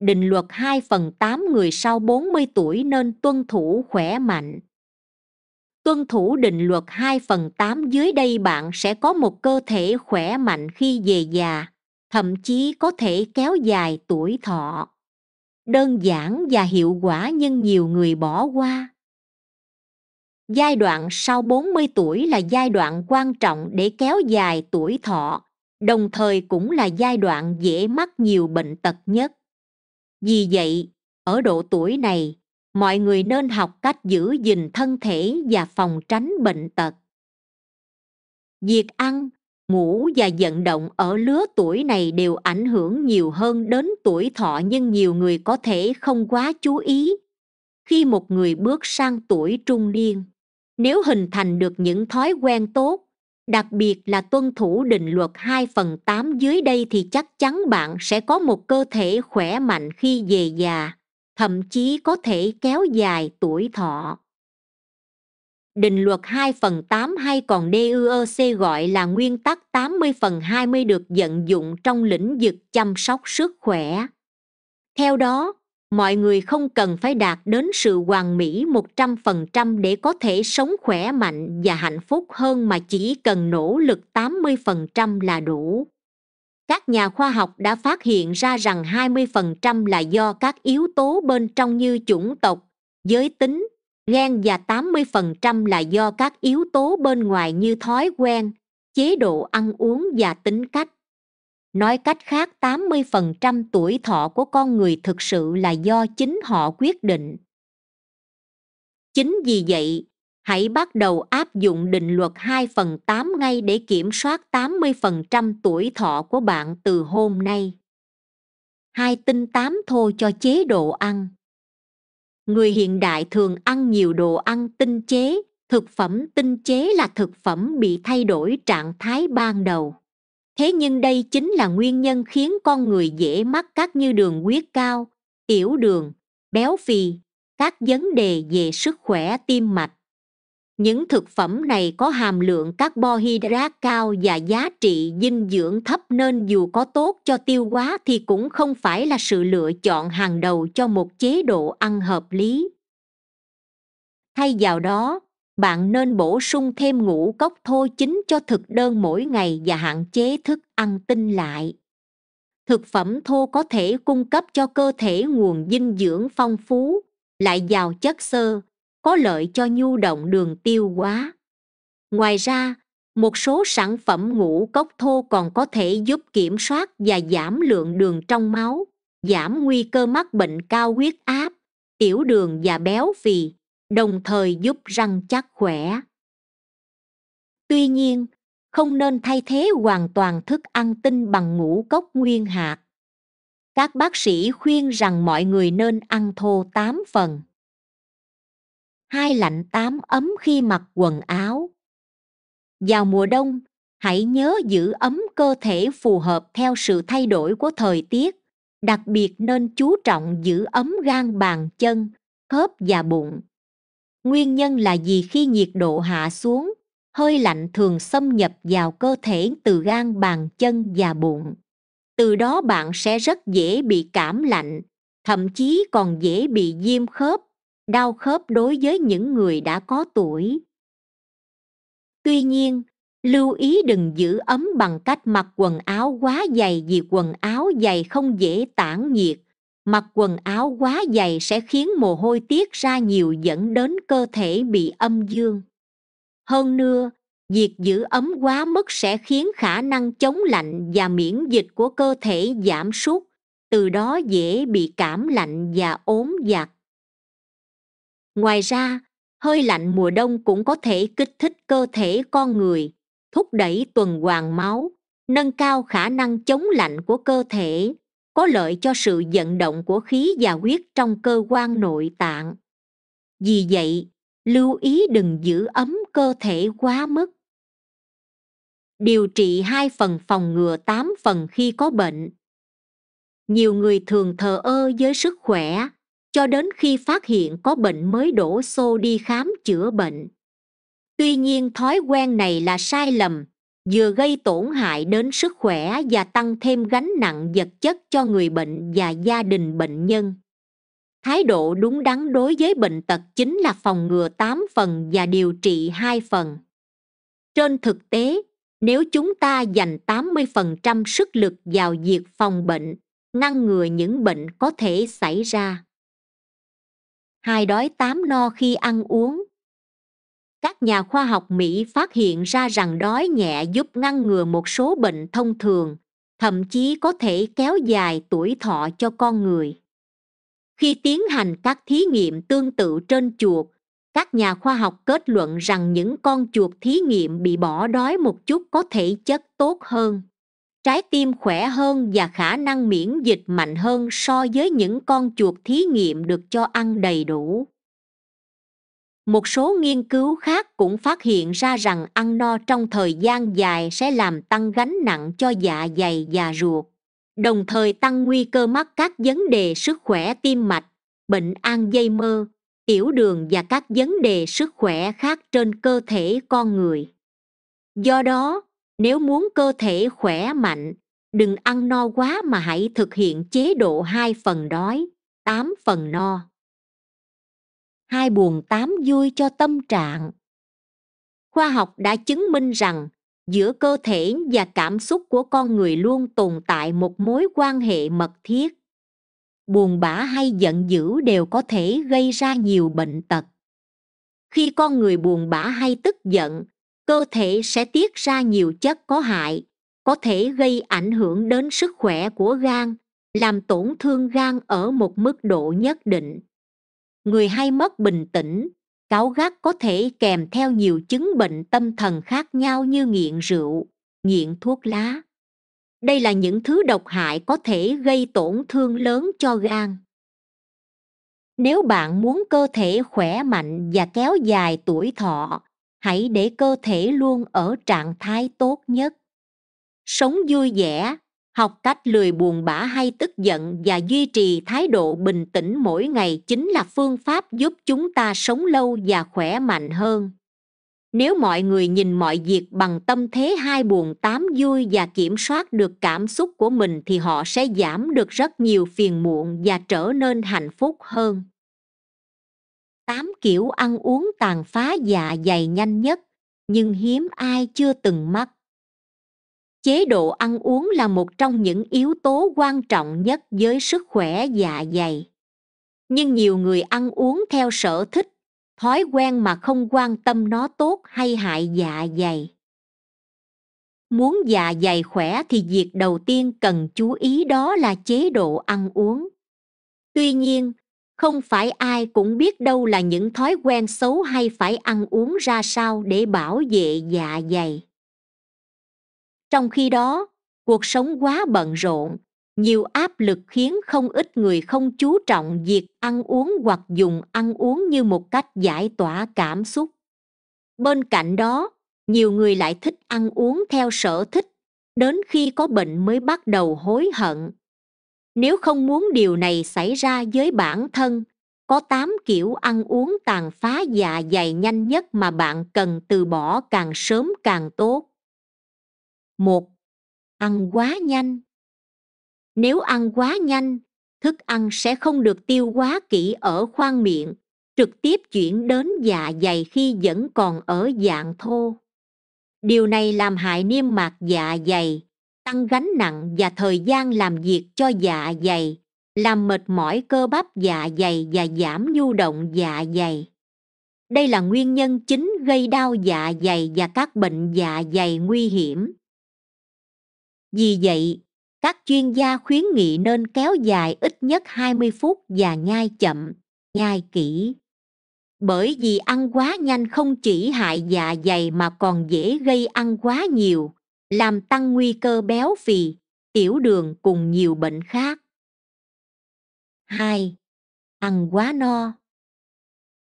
định luật 2 phần 8 người sau 40 tuổi nên tuân thủ khỏe mạnh. Tuân thủ định luật 2 phần 8 dưới đây bạn sẽ có một cơ thể khỏe mạnh khi về già, thậm chí có thể kéo dài tuổi thọ. Đơn giản và hiệu quả nhưng nhiều người bỏ qua. Giai đoạn sau 40 tuổi là giai đoạn quan trọng để kéo dài tuổi thọ, đồng thời cũng là giai đoạn dễ mắc nhiều bệnh tật nhất vì vậy, ở độ tuổi này, mọi người nên học cách giữ gìn thân thể và phòng tránh bệnh tật. Việc ăn, ngủ và vận động ở lứa tuổi này đều ảnh hưởng nhiều hơn đến tuổi thọ nhưng nhiều người có thể không quá chú ý. Khi một người bước sang tuổi trung niên, nếu hình thành được những thói quen tốt, đặc biệt là tuân thủ định luật 2 phần 8 dưới đây thì chắc chắn bạn sẽ có một cơ thể khỏe mạnh khi về già, thậm chí có thể kéo dài tuổi thọ. Định luật 2 phần 8 hay còn DUEC gọi là nguyên tắc 80 phần 20 được vận dụng trong lĩnh vực chăm sóc sức khỏe. Theo đó, mọi người không cần phải đạt đến sự hoàn mỹ 100% để có thể sống khỏe mạnh và hạnh phúc hơn mà chỉ cần nỗ lực 80% là đủ. Các nhà khoa học đã phát hiện ra rằng 20% là do các yếu tố bên trong như chủng tộc, giới tính, gen và 80% là do các yếu tố bên ngoài như thói quen, chế độ ăn uống và tính cách nói cách khác 80% tuổi thọ của con người thực sự là do chính họ quyết định chính vì vậy hãy bắt đầu áp dụng định luật 2 phần 8 ngay để kiểm soát 80% tuổi thọ của bạn từ hôm nay. Hai tinh tám thô cho chế độ ăn. Người hiện đại thường ăn nhiều đồ ăn tinh chế, thực phẩm tinh chế là thực phẩm bị thay đổi trạng thái ban đầu thế nhưng đây chính là nguyên nhân khiến con người dễ mắc các như đường huyết cao tiểu đường béo phì các vấn đề về sức khỏe tim mạch những thực phẩm này có hàm lượng carbohydrate cao và giá trị dinh dưỡng thấp nên dù có tốt cho tiêu hóa thì cũng không phải là sự lựa chọn hàng đầu cho một chế độ ăn hợp lý thay vào đó bạn nên bổ sung thêm ngũ cốc thô chính cho thực đơn mỗi ngày và hạn chế thức ăn tinh lại thực phẩm thô có thể cung cấp cho cơ thể nguồn dinh dưỡng phong phú lại giàu chất xơ có lợi cho nhu động đường tiêu hóa ngoài ra một số sản phẩm ngũ cốc thô còn có thể giúp kiểm soát và giảm lượng đường trong máu giảm nguy cơ mắc bệnh cao huyết áp tiểu đường và béo phì đồng thời giúp răng chắc khỏe tuy nhiên không nên thay thế hoàn toàn thức ăn tinh bằng ngũ cốc nguyên hạt các bác sĩ khuyên rằng mọi người nên ăn thô 8 phần. Hai lạnh 8 ấm khi mặc quần áo. Vào mùa đông, hãy nhớ giữ ấm cơ thể phù hợp theo sự thay đổi của thời tiết, đặc biệt nên chú trọng giữ ấm gan bàn chân, khớp và bụng. Nguyên nhân là vì khi nhiệt độ hạ xuống, hơi lạnh thường xâm nhập vào cơ thể từ gan bàn chân và bụng. Từ đó bạn sẽ rất dễ bị cảm lạnh, thậm chí còn dễ bị viêm khớp, đau khớp đối với những người đã có tuổi. Tuy nhiên, lưu ý đừng giữ ấm bằng cách mặc quần áo quá dày vì quần áo dày không dễ tản nhiệt mặc quần áo quá dày sẽ khiến mồ hôi tiết ra nhiều dẫn đến cơ thể bị âm dương hơn nữa việc giữ ấm quá mức sẽ khiến khả năng chống lạnh và miễn dịch của cơ thể giảm sút từ đó dễ bị cảm lạnh và ốm giặc ngoài ra hơi lạnh mùa đông cũng có thể kích thích cơ thể con người thúc đẩy tuần hoàn máu nâng cao khả năng chống lạnh của cơ thể có lợi cho sự vận động của khí và huyết trong cơ quan nội tạng vì vậy lưu ý đừng giữ ấm cơ thể quá mức điều trị hai phần phòng ngừa tám phần khi có bệnh nhiều người thường thờ ơ với sức khỏe cho đến khi phát hiện có bệnh mới đổ xô đi khám chữa bệnh tuy nhiên thói quen này là sai lầm vừa gây tổn hại đến sức khỏe và tăng thêm gánh nặng vật chất cho người bệnh và gia đình bệnh nhân thái độ đúng đắn đối với bệnh tật chính là phòng ngừa 8 phần và điều trị 2 phần. Trên thực tế, nếu chúng ta dành 80% sức lực vào việc phòng bệnh, ngăn ngừa những bệnh có thể xảy ra. Hai đói tám no khi ăn uống, các nhà khoa học Mỹ phát hiện ra rằng đói nhẹ giúp ngăn ngừa một số bệnh thông thường, thậm chí có thể kéo dài tuổi thọ cho con người. Khi tiến hành các thí nghiệm tương tự trên chuột, các nhà khoa học kết luận rằng những con chuột thí nghiệm bị bỏ đói một chút có thể chất tốt hơn trái tim khỏe hơn và khả năng miễn dịch mạnh hơn so với những con chuột thí nghiệm được cho ăn đầy đủ một số nghiên cứu khác cũng phát hiện ra rằng ăn no trong thời gian dài sẽ làm tăng gánh nặng cho dạ dày và ruột đồng thời tăng nguy cơ mắc các vấn đề sức khỏe tim mạch bệnh dây mơ, tiểu đường và các vấn đề sức khỏe khác trên cơ thể con người do đó nếu muốn cơ thể khỏe mạnh đừng ăn no quá mà hãy thực hiện chế độ hai phần đói tám phần no hai buồn tám vui cho tâm trạng khoa học đã chứng minh rằng giữa cơ thể và cảm xúc của con người luôn tồn tại một mối quan hệ mật thiết buồn bã hay giận dữ đều có thể gây ra nhiều bệnh tật khi con người buồn bã hay tức giận cơ thể sẽ tiết ra nhiều chất có hại có thể gây ảnh hưởng đến sức khỏe của gan làm tổn thương gan ở một mức độ nhất định người hay mất bình tĩnh cáo gắt có thể kèm theo nhiều chứng bệnh tâm thần khác nhau như nghiện rượu nghiện thuốc lá đây là những thứ độc hại có thể gây tổn thương lớn cho gan nếu bạn muốn cơ thể khỏe mạnh và kéo dài tuổi thọ hãy để cơ thể luôn ở trạng thái tốt nhất sống vui vẻ học cách lười buồn bã hay tức giận và duy trì thái độ bình tĩnh mỗi ngày chính là phương pháp giúp chúng ta sống lâu và khỏe mạnh hơn nếu mọi người nhìn mọi việc bằng tâm thế hai buồn tám vui và kiểm soát được cảm xúc của mình thì họ sẽ giảm được rất nhiều phiền muộn và trở nên hạnh phúc hơn tám kiểu ăn uống tàn phá dạ dày nhanh nhất nhưng hiếm ai chưa từng mắc chế độ ăn uống là một trong những yếu tố quan trọng nhất với sức khỏe dạ dày nhưng nhiều người ăn uống theo sở thích thói quen mà không quan tâm nó tốt hay hại dạ dày muốn dạ dày khỏe thì việc đầu tiên cần chú ý đó là chế độ ăn uống tuy nhiên không phải ai cũng biết đâu là những thói quen xấu hay phải ăn uống ra sao để bảo vệ dạ dày trong khi đó cuộc sống quá bận rộn nhiều áp lực khiến không ít người không chú trọng việc ăn uống hoặc dùng ăn uống như một cách giải tỏa cảm xúc bên cạnh đó nhiều người lại thích ăn uống theo sở thích đến khi có bệnh mới bắt đầu hối hận nếu không muốn điều này xảy ra với bản thân có tám kiểu ăn uống tàn phá dạ dày nhanh nhất mà bạn cần từ bỏ càng sớm càng tốt một Ăn quá nhanh Nếu ăn quá nhanh, thức ăn sẽ không được tiêu quá kỹ ở khoang miệng, trực tiếp chuyển đến dạ dày khi vẫn còn ở dạng thô. Điều này làm hại niêm mạc dạ dày, tăng gánh nặng và thời gian làm việc cho dạ dày, làm mệt mỏi cơ bắp dạ dày và giảm nhu động dạ dày. Đây là nguyên nhân chính gây đau dạ dày và các bệnh dạ dày nguy hiểm. Vì vậy, các chuyên gia khuyến nghị nên kéo dài ít nhất 20 phút và nhai chậm, nhai kỹ. Bởi vì ăn quá nhanh không chỉ hại dạ dày mà còn dễ gây ăn quá nhiều, làm tăng nguy cơ béo phì, tiểu đường cùng nhiều bệnh khác. 2. Ăn quá no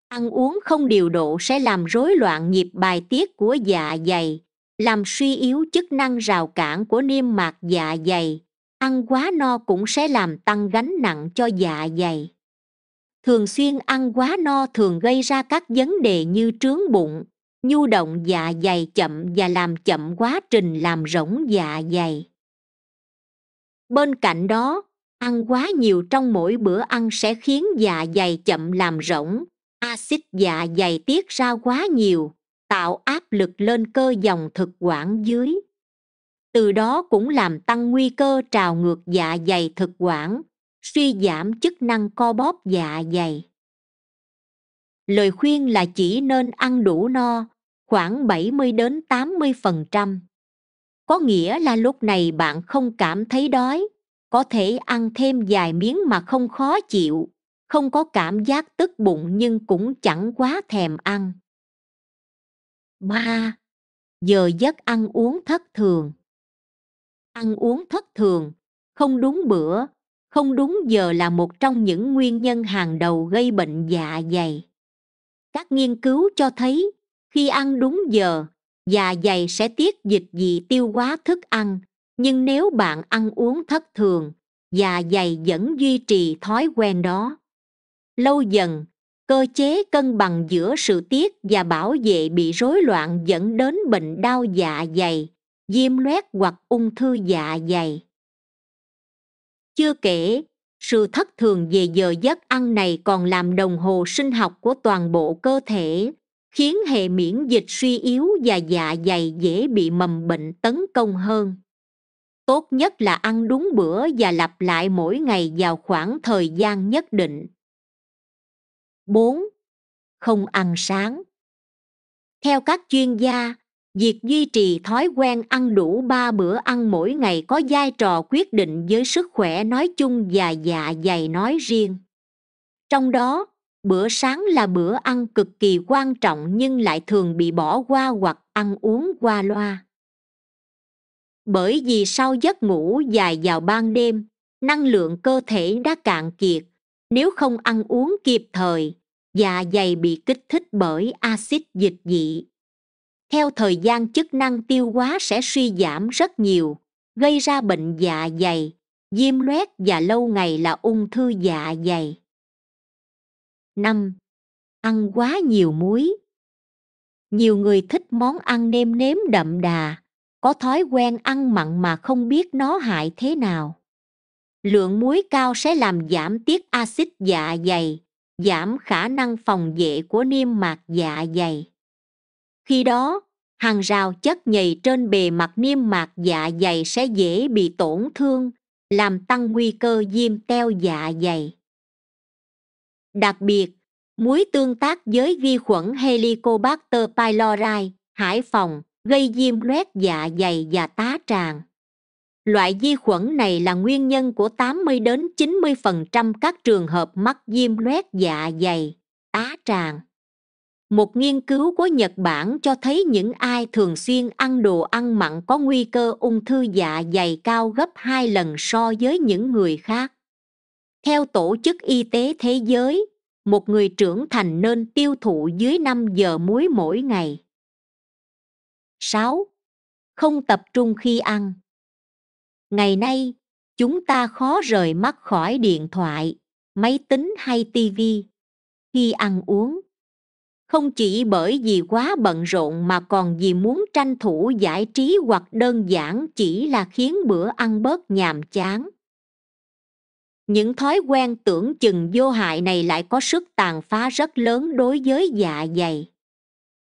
Ăn uống không điều độ sẽ làm rối loạn nhịp bài tiết của dạ dày, làm suy yếu chức năng rào cản của niêm mạc dạ dày ăn quá no cũng sẽ làm tăng gánh nặng cho dạ dày thường xuyên ăn quá no thường gây ra các vấn đề như trướng bụng nhu động dạ dày chậm và làm chậm quá trình làm rỗng dạ dày bên cạnh đó ăn quá nhiều trong mỗi bữa ăn sẽ khiến dạ dày chậm làm rỗng axit dạ dày tiết ra quá nhiều tạo áp lực lên cơ dòng thực quản dưới từ đó cũng làm tăng nguy cơ trào ngược dạ dày thực quản suy giảm chức năng co bóp dạ dày lời khuyên là chỉ nên ăn đủ no khoảng 70 đến 80%. Có nghĩa là lúc này bạn không cảm thấy đói, có thể ăn thêm vài miếng mà không khó chịu, không có cảm giác tức bụng nhưng cũng chẳng quá thèm ăn ba giờ giấc ăn uống thất thường ăn uống thất thường không đúng bữa không đúng giờ là một trong những nguyên nhân hàng đầu gây bệnh dạ dày các nghiên cứu cho thấy khi ăn đúng giờ dạ dày sẽ tiết dịch dị tiêu hóa thức ăn nhưng nếu bạn ăn uống thất thường dạ dày vẫn duy trì thói quen đó lâu dần cơ chế cân bằng giữa sự tiết và bảo vệ bị rối loạn dẫn đến bệnh đau dạ dày viêm loét hoặc ung thư dạ dày chưa kể sự thất thường về giờ giấc ăn này còn làm đồng hồ sinh học của toàn bộ cơ thể khiến hệ miễn dịch suy yếu và dạ dày dễ bị mầm bệnh tấn công hơn tốt nhất là ăn đúng bữa và lặp lại mỗi ngày vào khoảng thời gian nhất định bốn Không ăn sáng Theo các chuyên gia, việc duy trì thói quen ăn đủ ba bữa ăn mỗi ngày có vai trò quyết định với sức khỏe nói chung và dạ dày nói riêng. Trong đó, bữa sáng là bữa ăn cực kỳ quan trọng nhưng lại thường bị bỏ qua hoặc ăn uống qua loa. Bởi vì sau giấc ngủ dài vào ban đêm, năng lượng cơ thể đã cạn kiệt, nếu không ăn uống kịp thời dạ dày bị kích thích bởi axit dịch dị theo thời gian chức năng tiêu hóa sẽ suy giảm rất nhiều gây ra bệnh dạ dày viêm loét và lâu ngày là ung thư dạ dày năm Ăn quá nhiều muối Nhiều người thích món ăn nêm nếm đậm đà, có thói quen ăn mặn mà không biết nó hại thế nào. Lượng muối cao sẽ làm giảm tiết axit dạ dày, giảm khả năng phòng vệ của niêm mạc dạ dày. Khi đó, hàng rào chất nhầy trên bề mặt niêm mạc dạ dày sẽ dễ bị tổn thương, làm tăng nguy cơ viêm teo dạ dày. Đặc biệt, muối tương tác với vi khuẩn Helicobacter pylori, hải phòng, gây viêm loét dạ dày và tá tràng loại vi khuẩn này là nguyên nhân của 80 đến 90% các trường hợp mắc viêm loét dạ dày, tá tràng. Một nghiên cứu của Nhật Bản cho thấy những ai thường xuyên ăn đồ ăn mặn có nguy cơ ung thư dạ dày cao gấp 2 lần so với những người khác. Theo Tổ chức Y tế Thế giới, một người trưởng thành nên tiêu thụ dưới 5 giờ muối mỗi ngày. 6. Không tập trung khi ăn ngày nay chúng ta khó rời mắt khỏi điện thoại máy tính hay tivi khi ăn uống không chỉ bởi vì quá bận rộn mà còn vì muốn tranh thủ giải trí hoặc đơn giản chỉ là khiến bữa ăn bớt nhàm chán những thói quen tưởng chừng vô hại này lại có sức tàn phá rất lớn đối với dạ dày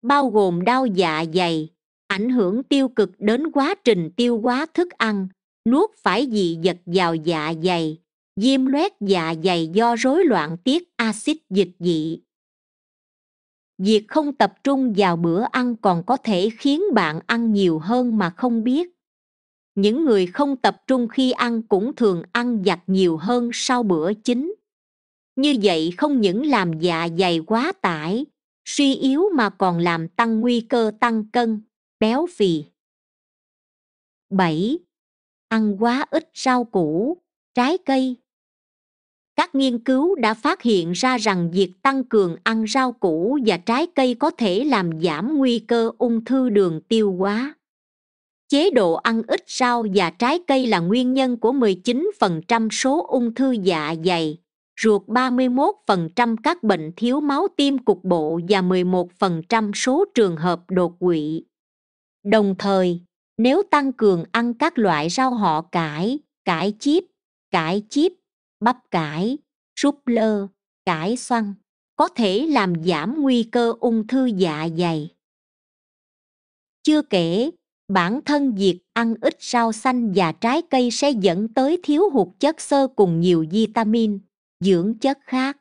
bao gồm đau dạ dày ảnh hưởng tiêu cực đến quá trình tiêu hóa thức ăn nuốt phải dị vật vào dạ dày viêm loét dạ dày do rối loạn tiết axit dịch dị việc không tập trung vào bữa ăn còn có thể khiến bạn ăn nhiều hơn mà không biết những người không tập trung khi ăn cũng thường ăn giặt nhiều hơn sau bữa chính như vậy không những làm dạ dày quá tải suy yếu mà còn làm tăng nguy cơ tăng cân béo phì 7 ăn quá ít rau củ trái cây các nghiên cứu đã phát hiện ra rằng việc tăng cường ăn rau củ và trái cây có thể làm giảm nguy cơ ung thư đường tiêu hóa. Chế độ ăn ít rau và trái cây là nguyên nhân của 19% số ung thư dạ dày, ruột 31% các bệnh thiếu máu tim cục bộ và 11% số trường hợp đột quỵ. Đồng thời, nếu tăng cường ăn các loại rau họ cải, cải chip, cải chip, bắp cải, súp lơ, cải xoăn, có thể làm giảm nguy cơ ung thư dạ dày. Chưa kể, bản thân việc ăn ít rau xanh và trái cây sẽ dẫn tới thiếu hụt chất xơ cùng nhiều vitamin, dưỡng chất khác.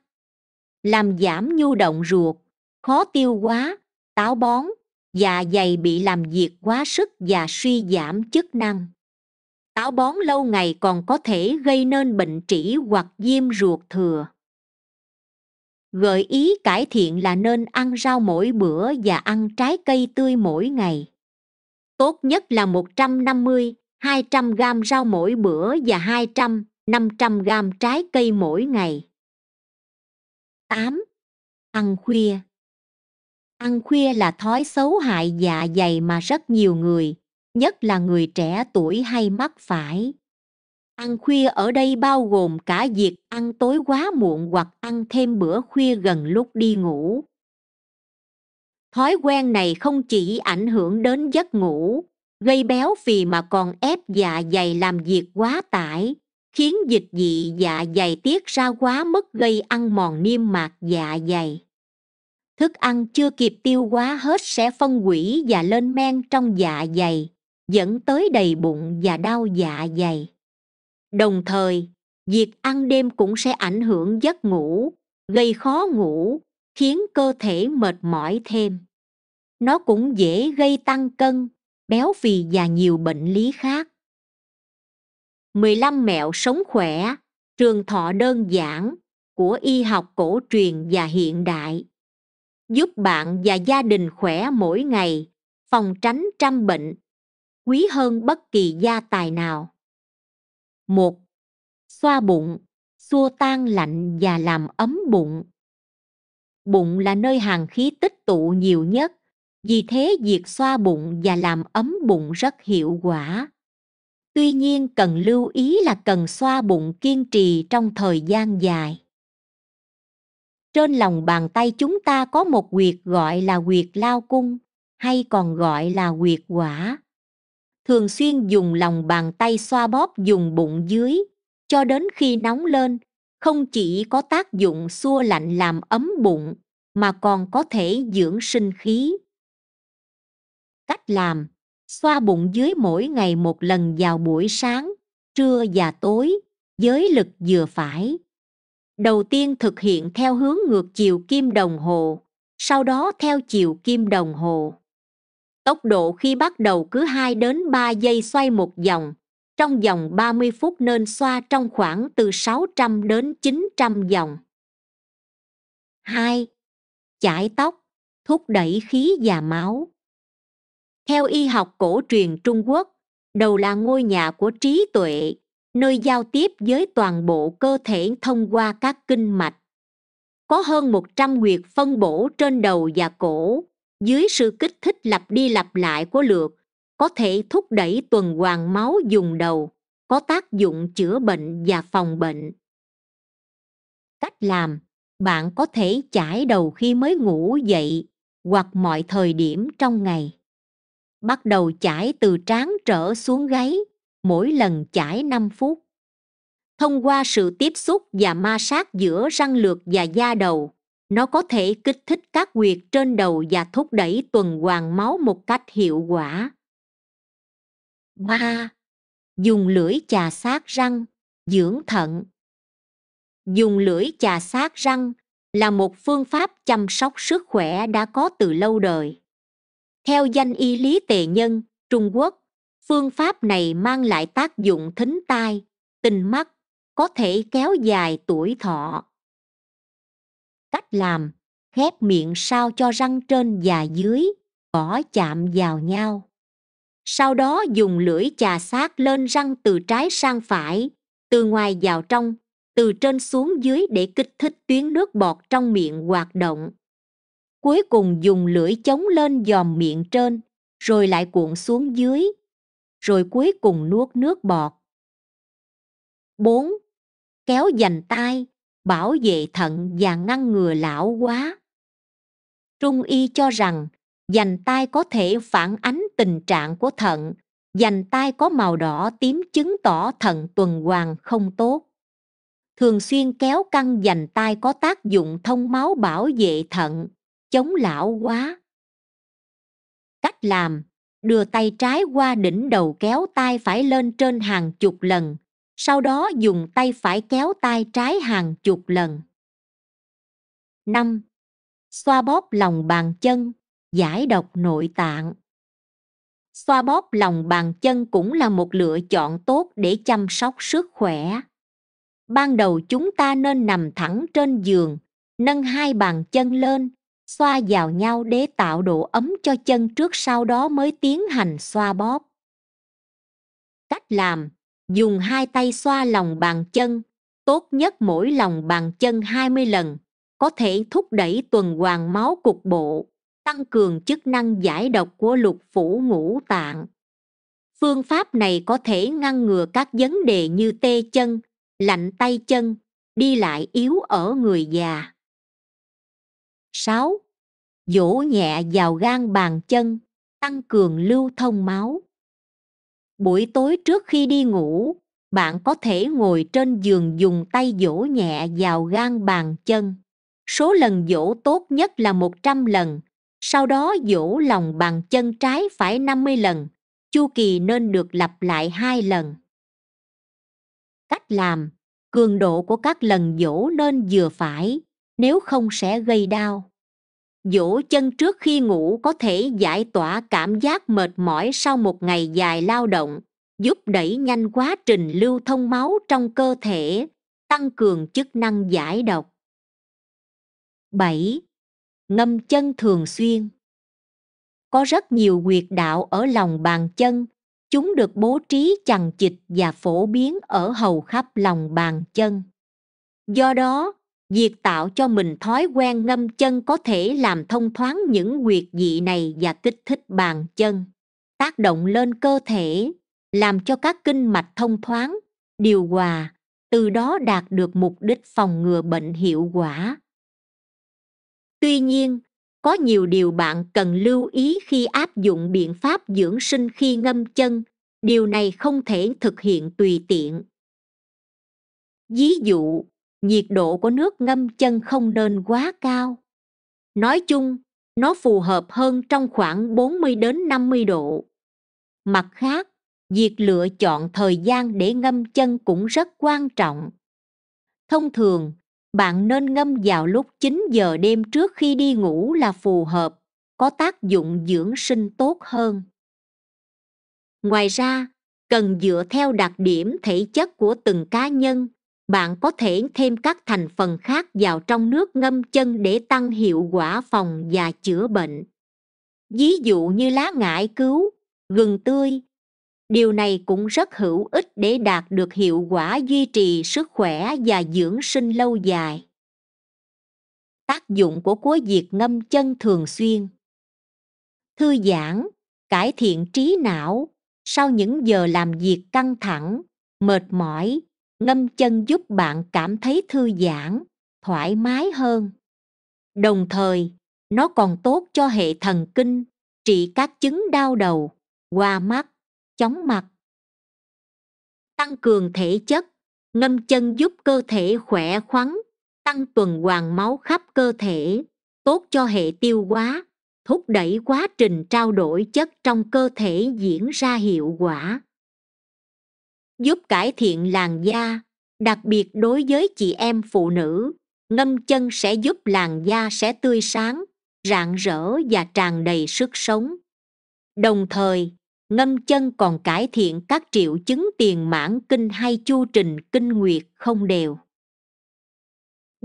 Làm giảm nhu động ruột, khó tiêu hóa, táo bón, dạ dày bị làm việc quá sức và suy giảm chức năng táo bón lâu ngày còn có thể gây nên bệnh trĩ hoặc viêm ruột thừa gợi ý cải thiện là nên ăn rau mỗi bữa và ăn trái cây tươi mỗi ngày tốt nhất là 150 200 g rau mỗi bữa và 200 500 g trái cây mỗi ngày 8 ăn khuya Ăn khuya là thói xấu hại dạ dày mà rất nhiều người, nhất là người trẻ tuổi hay mắc phải. Ăn khuya ở đây bao gồm cả việc ăn tối quá muộn hoặc ăn thêm bữa khuya gần lúc đi ngủ. Thói quen này không chỉ ảnh hưởng đến giấc ngủ, gây béo phì mà còn ép dạ dày làm việc quá tải, khiến dịch dị dạ dày tiết ra quá mức gây ăn mòn niêm mạc dạ dày thức ăn chưa kịp tiêu hóa hết sẽ phân hủy và lên men trong dạ dày dẫn tới đầy bụng và đau dạ dày đồng thời việc ăn đêm cũng sẽ ảnh hưởng giấc ngủ gây khó ngủ khiến cơ thể mệt mỏi thêm nó cũng dễ gây tăng cân béo phì và nhiều bệnh lý khác 15 mẹo sống khỏe trường thọ đơn giản của y học cổ truyền và hiện đại giúp bạn và gia đình khỏe mỗi ngày phòng tránh trăm bệnh quý hơn bất kỳ gia tài nào một xoa bụng xua tan lạnh và làm ấm bụng bụng là nơi hàng khí tích tụ nhiều nhất vì thế việc xoa bụng và làm ấm bụng rất hiệu quả tuy nhiên cần lưu ý là cần xoa bụng kiên trì trong thời gian dài trên lòng bàn tay chúng ta có một quyệt gọi là quyệt lao cung hay còn gọi là quyệt quả thường xuyên dùng lòng bàn tay xoa bóp dùng bụng dưới cho đến khi nóng lên không chỉ có tác dụng xua lạnh làm ấm bụng mà còn có thể dưỡng sinh khí cách làm xoa bụng dưới mỗi ngày một lần vào buổi sáng trưa và tối với lực vừa phải đầu tiên thực hiện theo hướng ngược chiều kim đồng hồ sau đó theo chiều kim đồng hồ tốc độ khi bắt đầu cứ 2 đến 3 giây xoay một vòng trong vòng 30 phút nên xoa trong khoảng từ 600 đến 900 vòng. 2. Chải tóc, thúc đẩy khí và máu. Theo y học cổ truyền Trung Quốc, đầu là ngôi nhà của trí tuệ, nơi giao tiếp với toàn bộ cơ thể thông qua các kinh mạch. Có hơn 100 huyệt phân bổ trên đầu và cổ, dưới sự kích thích lặp đi lặp lại của lược, có thể thúc đẩy tuần hoàn máu dùng đầu, có tác dụng chữa bệnh và phòng bệnh. Cách làm, bạn có thể chải đầu khi mới ngủ dậy hoặc mọi thời điểm trong ngày. Bắt đầu chải từ trán trở xuống gáy mỗi lần chải 5 phút. Thông qua sự tiếp xúc và ma sát giữa răng lược và da đầu, nó có thể kích thích các quyệt trên đầu và thúc đẩy tuần hoàn máu một cách hiệu quả. 3. Dùng lưỡi chà sát răng, dưỡng thận. Dùng lưỡi chà sát răng là một phương pháp chăm sóc sức khỏe đã có từ lâu đời. Theo danh y lý tề nhân, Trung Quốc, phương pháp này mang lại tác dụng thính tai tinh mắt có thể kéo dài tuổi thọ cách làm khép miệng sao cho răng trên và dưới bỏ chạm vào nhau sau đó dùng lưỡi chà sát lên răng từ trái sang phải từ ngoài vào trong từ trên xuống dưới để kích thích tuyến nước bọt trong miệng hoạt động cuối cùng dùng lưỡi chống lên dòm miệng trên rồi lại cuộn xuống dưới rồi cuối cùng nuốt nước bọt. 4. Kéo dành tay, bảo vệ thận và ngăn ngừa lão quá. Trung y cho rằng dành tay có thể phản ánh tình trạng của thận, dành tay có màu đỏ tím chứng tỏ thận tuần hoàn không tốt. Thường xuyên kéo căng dành tay có tác dụng thông máu bảo vệ thận, chống lão quá. Cách làm đưa tay trái qua đỉnh đầu kéo tay phải lên trên hàng chục lần sau đó dùng tay phải kéo tay trái hàng chục lần năm Xoa bóp lòng bàn chân, giải độc nội tạng. Xoa bóp lòng bàn chân cũng là một lựa chọn tốt để chăm sóc sức khỏe. Ban đầu chúng ta nên nằm thẳng trên giường, nâng hai bàn chân lên, xoa vào nhau để tạo độ ấm cho chân trước sau đó mới tiến hành xoa bóp. Cách làm, dùng hai tay xoa lòng bàn chân, tốt nhất mỗi lòng bàn chân 20 lần, có thể thúc đẩy tuần hoàn máu cục bộ, tăng cường chức năng giải độc của lục phủ ngũ tạng. Phương pháp này có thể ngăn ngừa các vấn đề như tê chân, lạnh tay chân, đi lại yếu ở người già. 6. Dỗ nhẹ vào gan bàn chân, tăng cường lưu thông máu. Buổi tối trước khi đi ngủ, bạn có thể ngồi trên giường dùng tay dỗ nhẹ vào gan bàn chân. Số lần dỗ tốt nhất là 100 lần, sau đó dỗ lòng bàn chân trái phải 50 lần, chu kỳ nên được lặp lại 2 lần. Cách làm, cường độ của các lần dỗ nên vừa phải, nếu không sẽ gây đau dỗ chân trước khi ngủ có thể giải tỏa cảm giác mệt mỏi sau một ngày dài lao động giúp đẩy nhanh quá trình lưu thông máu trong cơ thể tăng cường chức năng giải độc 7. Ngâm chân thường xuyên Có rất nhiều huyệt đạo ở lòng bàn chân, chúng được bố trí chằng chịt và phổ biến ở hầu khắp lòng bàn chân. Do đó, việc tạo cho mình thói quen ngâm chân có thể làm thông thoáng những huyệt dị này và kích thích bàn chân tác động lên cơ thể làm cho các kinh mạch thông thoáng điều hòa từ đó đạt được mục đích phòng ngừa bệnh hiệu quả tuy nhiên có nhiều điều bạn cần lưu ý khi áp dụng biện pháp dưỡng sinh khi ngâm chân điều này không thể thực hiện tùy tiện ví dụ nhiệt độ của nước ngâm chân không nên quá cao. Nói chung, nó phù hợp hơn trong khoảng 40 đến 50 độ. Mặt khác, việc lựa chọn thời gian để ngâm chân cũng rất quan trọng. Thông thường, bạn nên ngâm vào lúc 9 giờ đêm trước khi đi ngủ là phù hợp, có tác dụng dưỡng sinh tốt hơn. Ngoài ra, cần dựa theo đặc điểm thể chất của từng cá nhân bạn có thể thêm các thành phần khác vào trong nước ngâm chân để tăng hiệu quả phòng và chữa bệnh ví dụ như lá ngải cứu gừng tươi điều này cũng rất hữu ích để đạt được hiệu quả duy trì sức khỏe và dưỡng sinh lâu dài tác dụng của cuối diệt ngâm chân thường xuyên thư giãn cải thiện trí não sau những giờ làm việc căng thẳng mệt mỏi ngâm chân giúp bạn cảm thấy thư giãn thoải mái hơn đồng thời nó còn tốt cho hệ thần kinh trị các chứng đau đầu hoa mắt chóng mặt tăng cường thể chất ngâm chân giúp cơ thể khỏe khoắn tăng tuần hoàn máu khắp cơ thể tốt cho hệ tiêu hóa thúc đẩy quá trình trao đổi chất trong cơ thể diễn ra hiệu quả giúp cải thiện làn da đặc biệt đối với chị em phụ nữ ngâm chân sẽ giúp làn da sẽ tươi sáng rạng rỡ và tràn đầy sức sống đồng thời ngâm chân còn cải thiện các triệu chứng tiền mãn kinh hay chu trình kinh nguyệt không đều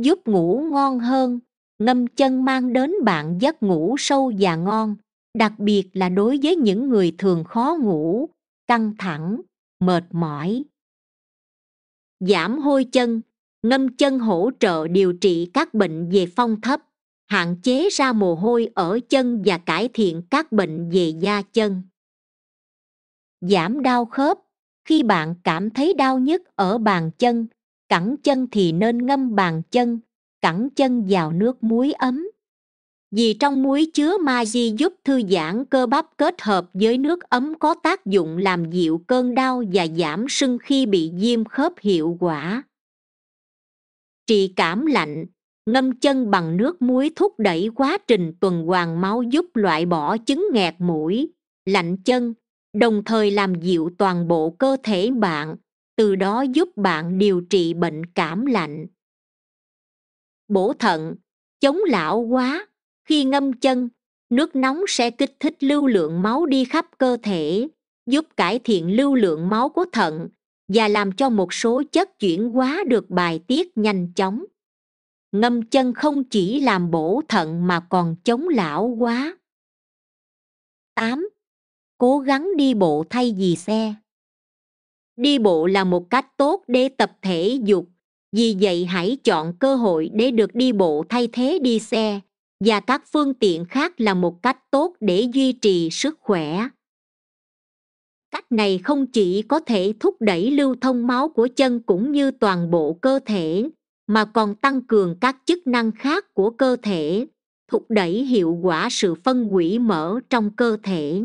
giúp ngủ ngon hơn ngâm chân mang đến bạn giấc ngủ sâu và ngon đặc biệt là đối với những người thường khó ngủ căng thẳng mệt mỏi giảm hôi chân ngâm chân hỗ trợ điều trị các bệnh về phong thấp hạn chế ra mồ hôi ở chân và cải thiện các bệnh về da chân giảm đau khớp khi bạn cảm thấy đau nhức ở bàn chân cẳng chân thì nên ngâm bàn chân cẳng chân vào nước muối ấm vì trong muối chứa magie giúp thư giãn cơ bắp kết hợp với nước ấm có tác dụng làm dịu cơn đau và giảm sưng khi bị viêm khớp hiệu quả trị cảm lạnh ngâm chân bằng nước muối thúc đẩy quá trình tuần hoàn máu giúp loại bỏ chứng nghẹt mũi lạnh chân đồng thời làm dịu toàn bộ cơ thể bạn từ đó giúp bạn điều trị bệnh cảm lạnh bổ thận chống lão quá khi ngâm chân nước nóng sẽ kích thích lưu lượng máu đi khắp cơ thể giúp cải thiện lưu lượng máu của thận và làm cho một số chất chuyển hóa được bài tiết nhanh chóng ngâm chân không chỉ làm bổ thận mà còn chống lão quá 8. Cố gắng đi bộ thay vì xe Đi bộ là một cách tốt để tập thể dục, vì vậy hãy chọn cơ hội để được đi bộ thay thế đi xe, và các phương tiện khác là một cách tốt để duy trì sức khỏe cách này không chỉ có thể thúc đẩy lưu thông máu của chân cũng như toàn bộ cơ thể mà còn tăng cường các chức năng khác của cơ thể thúc đẩy hiệu quả sự phân hủy mỡ trong cơ thể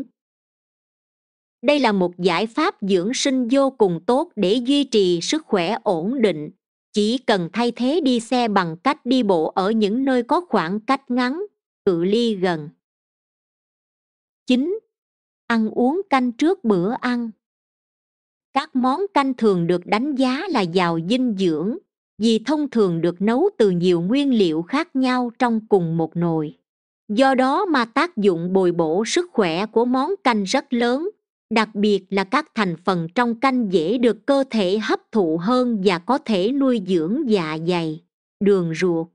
đây là một giải pháp dưỡng sinh vô cùng tốt để duy trì sức khỏe ổn định chỉ cần thay thế đi xe bằng cách đi bộ ở những nơi có khoảng cách ngắn cự ly gần 9. Ăn uống canh trước bữa ăn Các món canh thường được đánh giá là giàu dinh dưỡng vì thông thường được nấu từ nhiều nguyên liệu khác nhau trong cùng một nồi. Do đó mà tác dụng bồi bổ sức khỏe của món canh rất lớn, đặc biệt là các thành phần trong canh dễ được cơ thể hấp thụ hơn và có thể nuôi dưỡng dạ dày đường ruột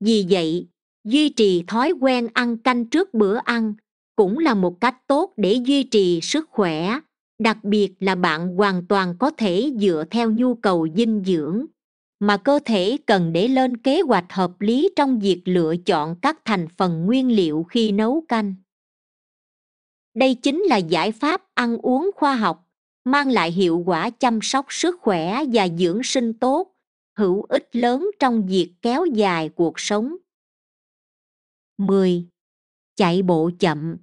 vì vậy duy trì thói quen ăn canh trước bữa ăn cũng là một cách tốt để duy trì sức khỏe đặc biệt là bạn hoàn toàn có thể dựa theo nhu cầu dinh dưỡng mà cơ thể cần để lên kế hoạch hợp lý trong việc lựa chọn các thành phần nguyên liệu khi nấu canh đây chính là giải pháp ăn uống khoa học mang lại hiệu quả chăm sóc sức khỏe và dưỡng sinh tốt hữu ích lớn trong việc kéo dài cuộc sống 10. Chạy bộ chậm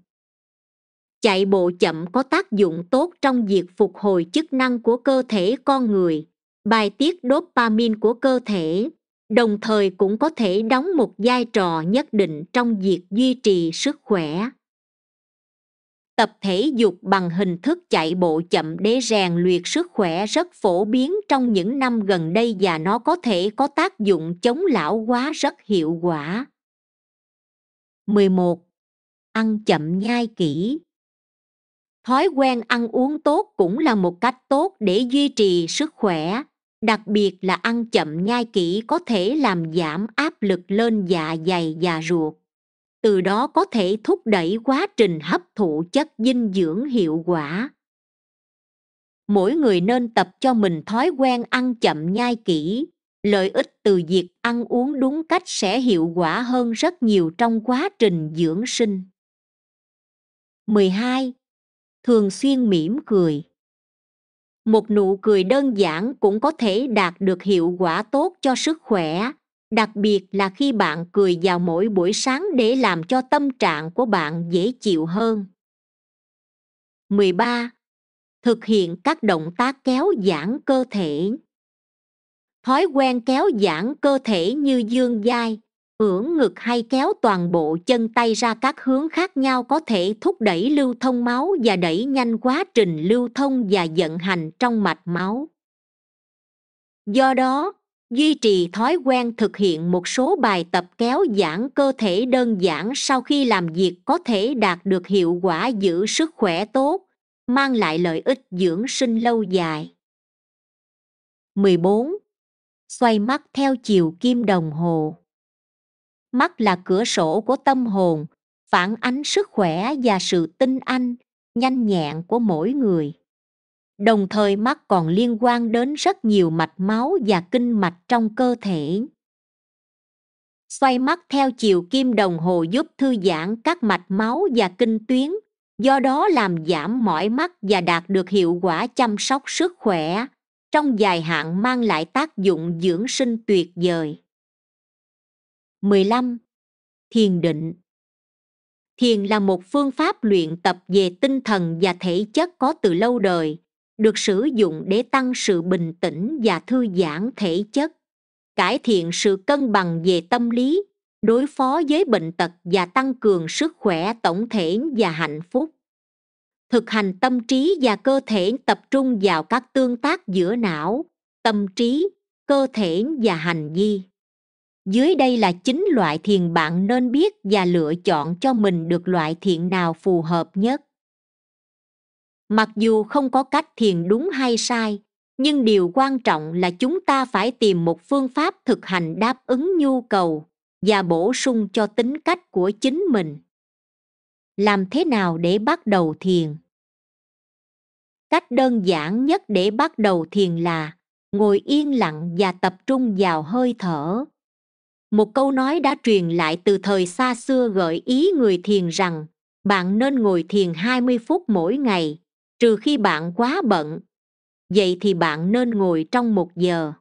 Chạy bộ chậm có tác dụng tốt trong việc phục hồi chức năng của cơ thể con người, bài tiết dopamine của cơ thể, đồng thời cũng có thể đóng một vai trò nhất định trong việc duy trì sức khỏe tập thể dục bằng hình thức chạy bộ chậm để rèn luyện sức khỏe rất phổ biến trong những năm gần đây và nó có thể có tác dụng chống lão hóa rất hiệu quả. 11. Ăn chậm nhai kỹ Thói quen ăn uống tốt cũng là một cách tốt để duy trì sức khỏe, đặc biệt là ăn chậm nhai kỹ có thể làm giảm áp lực lên dạ dày và ruột từ đó có thể thúc đẩy quá trình hấp thụ chất dinh dưỡng hiệu quả mỗi người nên tập cho mình thói quen ăn chậm nhai kỹ lợi ích từ việc ăn uống đúng cách sẽ hiệu quả hơn rất nhiều trong quá trình dưỡng sinh 12. Thường xuyên mỉm cười Một nụ cười đơn giản cũng có thể đạt được hiệu quả tốt cho sức khỏe, đặc biệt là khi bạn cười vào mỗi buổi sáng để làm cho tâm trạng của bạn dễ chịu hơn. 13. Thực hiện các động tác kéo giãn cơ thể. Thói quen kéo giãn cơ thể như dương dai, ưỡn ngực hay kéo toàn bộ chân tay ra các hướng khác nhau có thể thúc đẩy lưu thông máu và đẩy nhanh quá trình lưu thông và vận hành trong mạch máu. Do đó, duy trì thói quen thực hiện một số bài tập kéo giãn cơ thể đơn giản sau khi làm việc có thể đạt được hiệu quả giữ sức khỏe tốt mang lại lợi ích dưỡng sinh lâu dài 14. Xoay mắt theo chiều kim đồng hồ Mắt là cửa sổ của tâm hồn, phản ánh sức khỏe và sự tinh anh, nhanh nhẹn của mỗi người đồng thời mắt còn liên quan đến rất nhiều mạch máu và kinh mạch trong cơ thể xoay mắt theo chiều kim đồng hồ giúp thư giãn các mạch máu và kinh tuyến do đó làm giảm mỏi mắt và đạt được hiệu quả chăm sóc sức khỏe trong dài hạn mang lại tác dụng dưỡng sinh tuyệt vời 15. Thiền định Thiền là một phương pháp luyện tập về tinh thần và thể chất có từ lâu đời, được sử dụng để tăng sự bình tĩnh và thư giãn thể chất cải thiện sự cân bằng về tâm lý đối phó với bệnh tật và tăng cường sức khỏe tổng thể và hạnh phúc thực hành tâm trí và cơ thể tập trung vào các tương tác giữa não tâm trí cơ thể và hành vi dưới đây là chín loại thiền bạn nên biết và lựa chọn cho mình được loại thiện nào phù hợp nhất mặc dù không có cách thiền đúng hay sai nhưng điều quan trọng là chúng ta phải tìm một phương pháp thực hành đáp ứng nhu cầu và bổ sung cho tính cách của chính mình làm thế nào để bắt đầu thiền cách đơn giản nhất để bắt đầu thiền là ngồi yên lặng và tập trung vào hơi thở một câu nói đã truyền lại từ thời xa xưa gợi ý người thiền rằng bạn nên ngồi thiền 20 phút mỗi ngày trừ khi bạn quá bận vậy thì bạn nên ngồi trong một giờ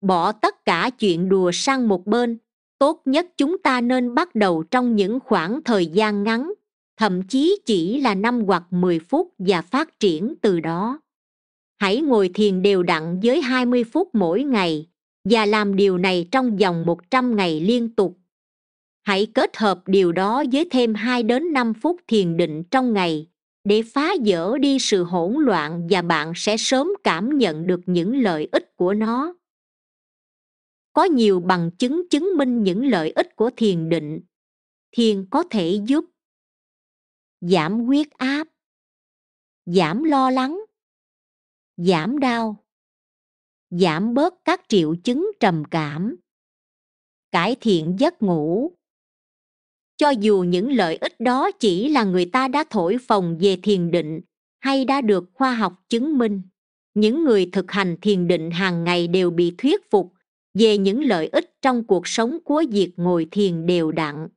bỏ tất cả chuyện đùa sang một bên tốt nhất chúng ta nên bắt đầu trong những khoảng thời gian ngắn thậm chí chỉ là năm hoặc 10 phút và phát triển từ đó. Hãy ngồi thiền đều đặn với 20 phút mỗi ngày và làm điều này trong vòng 100 ngày liên tục. Hãy kết hợp điều đó với thêm 2 đến 5 phút thiền định trong ngày để phá vỡ đi sự hỗn loạn và bạn sẽ sớm cảm nhận được những lợi ích của nó có nhiều bằng chứng chứng minh những lợi ích của thiền định thiền có thể giúp giảm huyết áp giảm lo lắng giảm đau giảm bớt các triệu chứng trầm cảm cải thiện giấc ngủ cho dù những lợi ích đó chỉ là người ta đã thổi phồng về thiền định hay đã được khoa học chứng minh những người thực hành thiền định hàng ngày đều bị thuyết phục về những lợi ích trong cuộc sống của việc ngồi thiền đều đặn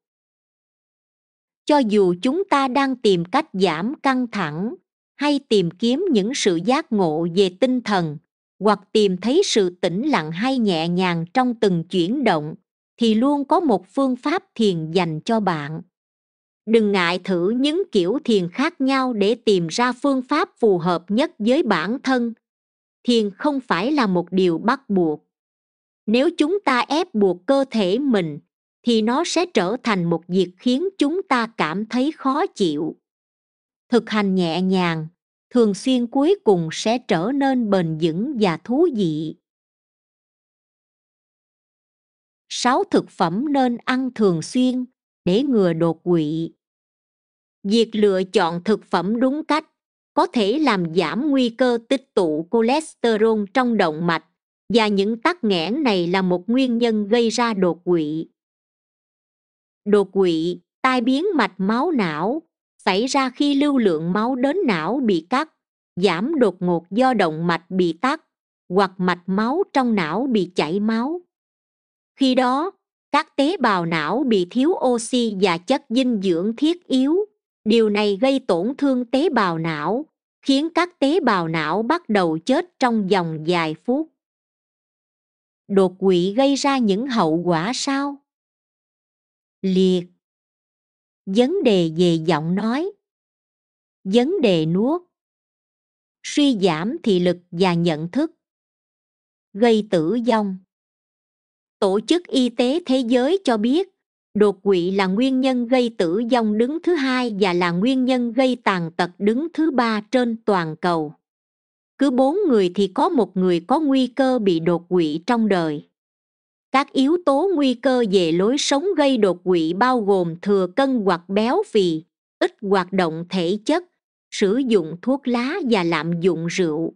cho dù chúng ta đang tìm cách giảm căng thẳng hay tìm kiếm những sự giác ngộ về tinh thần hoặc tìm thấy sự tĩnh lặng hay nhẹ nhàng trong từng chuyển động thì luôn có một phương pháp thiền dành cho bạn đừng ngại thử những kiểu thiền khác nhau để tìm ra phương pháp phù hợp nhất với bản thân thiền không phải là một điều bắt buộc nếu chúng ta ép buộc cơ thể mình thì nó sẽ trở thành một việc khiến chúng ta cảm thấy khó chịu thực hành nhẹ nhàng thường xuyên cuối cùng sẽ trở nên bền vững và thú vị sáu thực phẩm nên ăn thường xuyên để ngừa đột quỵ việc lựa chọn thực phẩm đúng cách có thể làm giảm nguy cơ tích tụ cholesterol trong động mạch và những tắc nghẽn này là một nguyên nhân gây ra đột quỵ đột quỵ tai biến mạch máu não xảy ra khi lưu lượng máu đến não bị cắt giảm đột ngột do động mạch bị tắc hoặc mạch máu trong não bị chảy máu khi đó các tế bào não bị thiếu oxy và chất dinh dưỡng thiết yếu điều này gây tổn thương tế bào não khiến các tế bào não bắt đầu chết trong vòng vài phút đột quỵ gây ra những hậu quả sao liệt vấn đề về giọng nói vấn đề nuốt suy giảm thị lực và nhận thức gây tử vong tổ chức y tế thế giới cho biết đột quỵ là nguyên nhân gây tử vong đứng thứ hai và là nguyên nhân gây tàn tật đứng thứ ba trên toàn cầu cứ bốn người thì có một người có nguy cơ bị đột quỵ trong đời các yếu tố nguy cơ về lối sống gây đột quỵ bao gồm thừa cân hoặc béo phì ít hoạt động thể chất sử dụng thuốc lá và lạm dụng rượu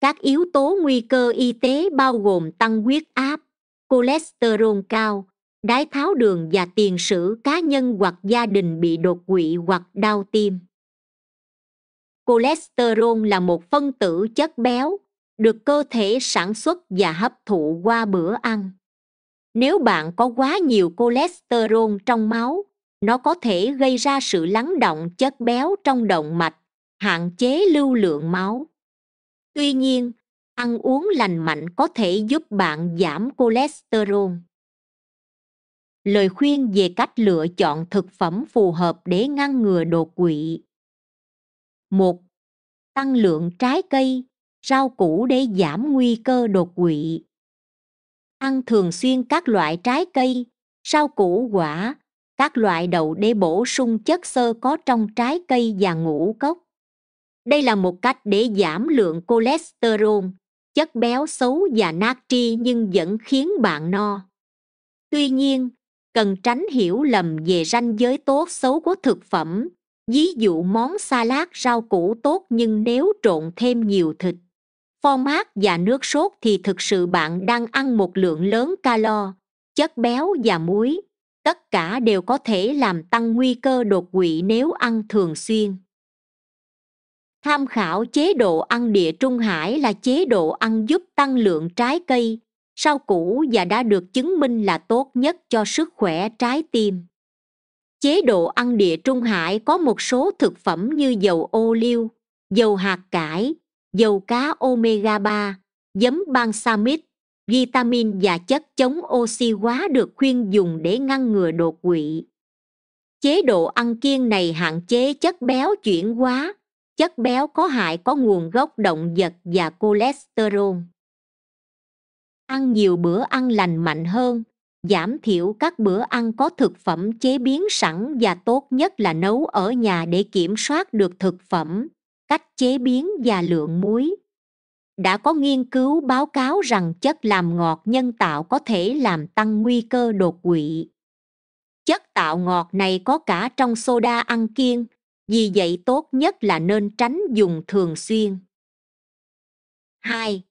các yếu tố nguy cơ y tế bao gồm tăng huyết áp cholesterol cao, đái tháo đường và tiền sử cá nhân hoặc gia đình bị đột quỵ hoặc đau tim. Cholesterol là một phân tử chất béo, được cơ thể sản xuất và hấp thụ qua bữa ăn. Nếu bạn có quá nhiều cholesterol trong máu, nó có thể gây ra sự lắng động chất béo trong động mạch, hạn chế lưu lượng máu. Tuy nhiên, ăn uống lành mạnh có thể giúp bạn giảm cholesterol lời khuyên về cách lựa chọn thực phẩm phù hợp để ngăn ngừa đột quỵ. một Tăng lượng trái cây, rau củ để giảm nguy cơ đột quỵ. Ăn thường xuyên các loại trái cây, rau củ quả, các loại đậu để bổ sung chất xơ có trong trái cây và ngũ cốc. Đây là một cách để giảm lượng cholesterol, chất béo xấu và natri nhưng vẫn khiến bạn no tuy nhiên cần tránh hiểu lầm về ranh giới tốt xấu của thực phẩm ví dụ món salad rau củ tốt nhưng nếu trộn thêm nhiều thịt format và nước sốt thì thực sự bạn đang ăn một lượng lớn calo chất béo và muối tất cả đều có thể làm tăng nguy cơ đột quỵ nếu ăn thường xuyên tham khảo chế độ ăn địa Trung Hải là chế độ ăn giúp tăng lượng trái cây, rau củ và đã được chứng minh là tốt nhất cho sức khỏe trái tim. Chế độ ăn địa Trung Hải có một số thực phẩm như dầu ô liu, dầu hạt cải, dầu cá omega 3, giấm balsamic, vitamin và chất chống oxy hóa được khuyên dùng để ngăn ngừa đột quỵ. Chế độ ăn kiêng này hạn chế chất béo chuyển hóa, chất béo có hại có nguồn gốc động vật và cholesterol ăn nhiều bữa ăn lành mạnh hơn giảm thiểu các bữa ăn có thực phẩm chế biến sẵn và tốt nhất là nấu ở nhà để kiểm soát được thực phẩm cách chế biến và lượng muối đã có nghiên cứu báo cáo rằng chất làm ngọt nhân tạo có thể làm tăng nguy cơ đột quỵ chất tạo ngọt này có cả trong soda ăn kiêng vì vậy tốt nhất là nên tránh dùng thường xuyên 2.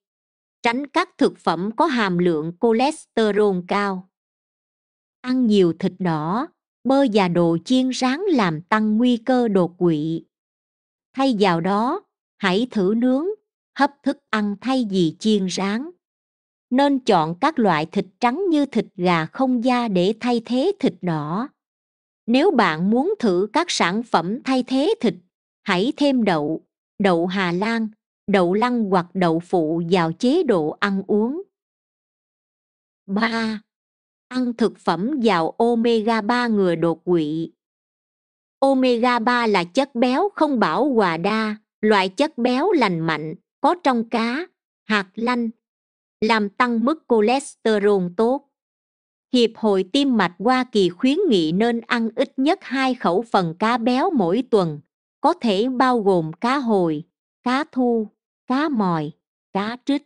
Tránh các thực phẩm có hàm lượng cholesterol cao. Ăn nhiều thịt đỏ, bơ và đồ chiên rán làm tăng nguy cơ đột quỵ. Thay vào đó, hãy thử nướng, hấp thức ăn thay vì chiên rán. Nên chọn các loại thịt trắng như thịt gà không da để thay thế thịt đỏ nếu bạn muốn thử các sản phẩm thay thế thịt hãy thêm đậu đậu hà lan đậu lăng hoặc đậu phụ vào chế độ ăn uống Ba, Ăn thực phẩm giàu omega 3 ngừa đột quỵ. Omega 3 là chất béo không bão hòa đa, loại chất béo lành mạnh, có trong cá, hạt lanh, làm tăng mức cholesterol tốt. Hiệp hội Tim mạch Hoa Kỳ khuyến nghị nên ăn ít nhất 2 khẩu phần cá béo mỗi tuần, có thể bao gồm cá hồi, cá thu, cá mòi, cá trích.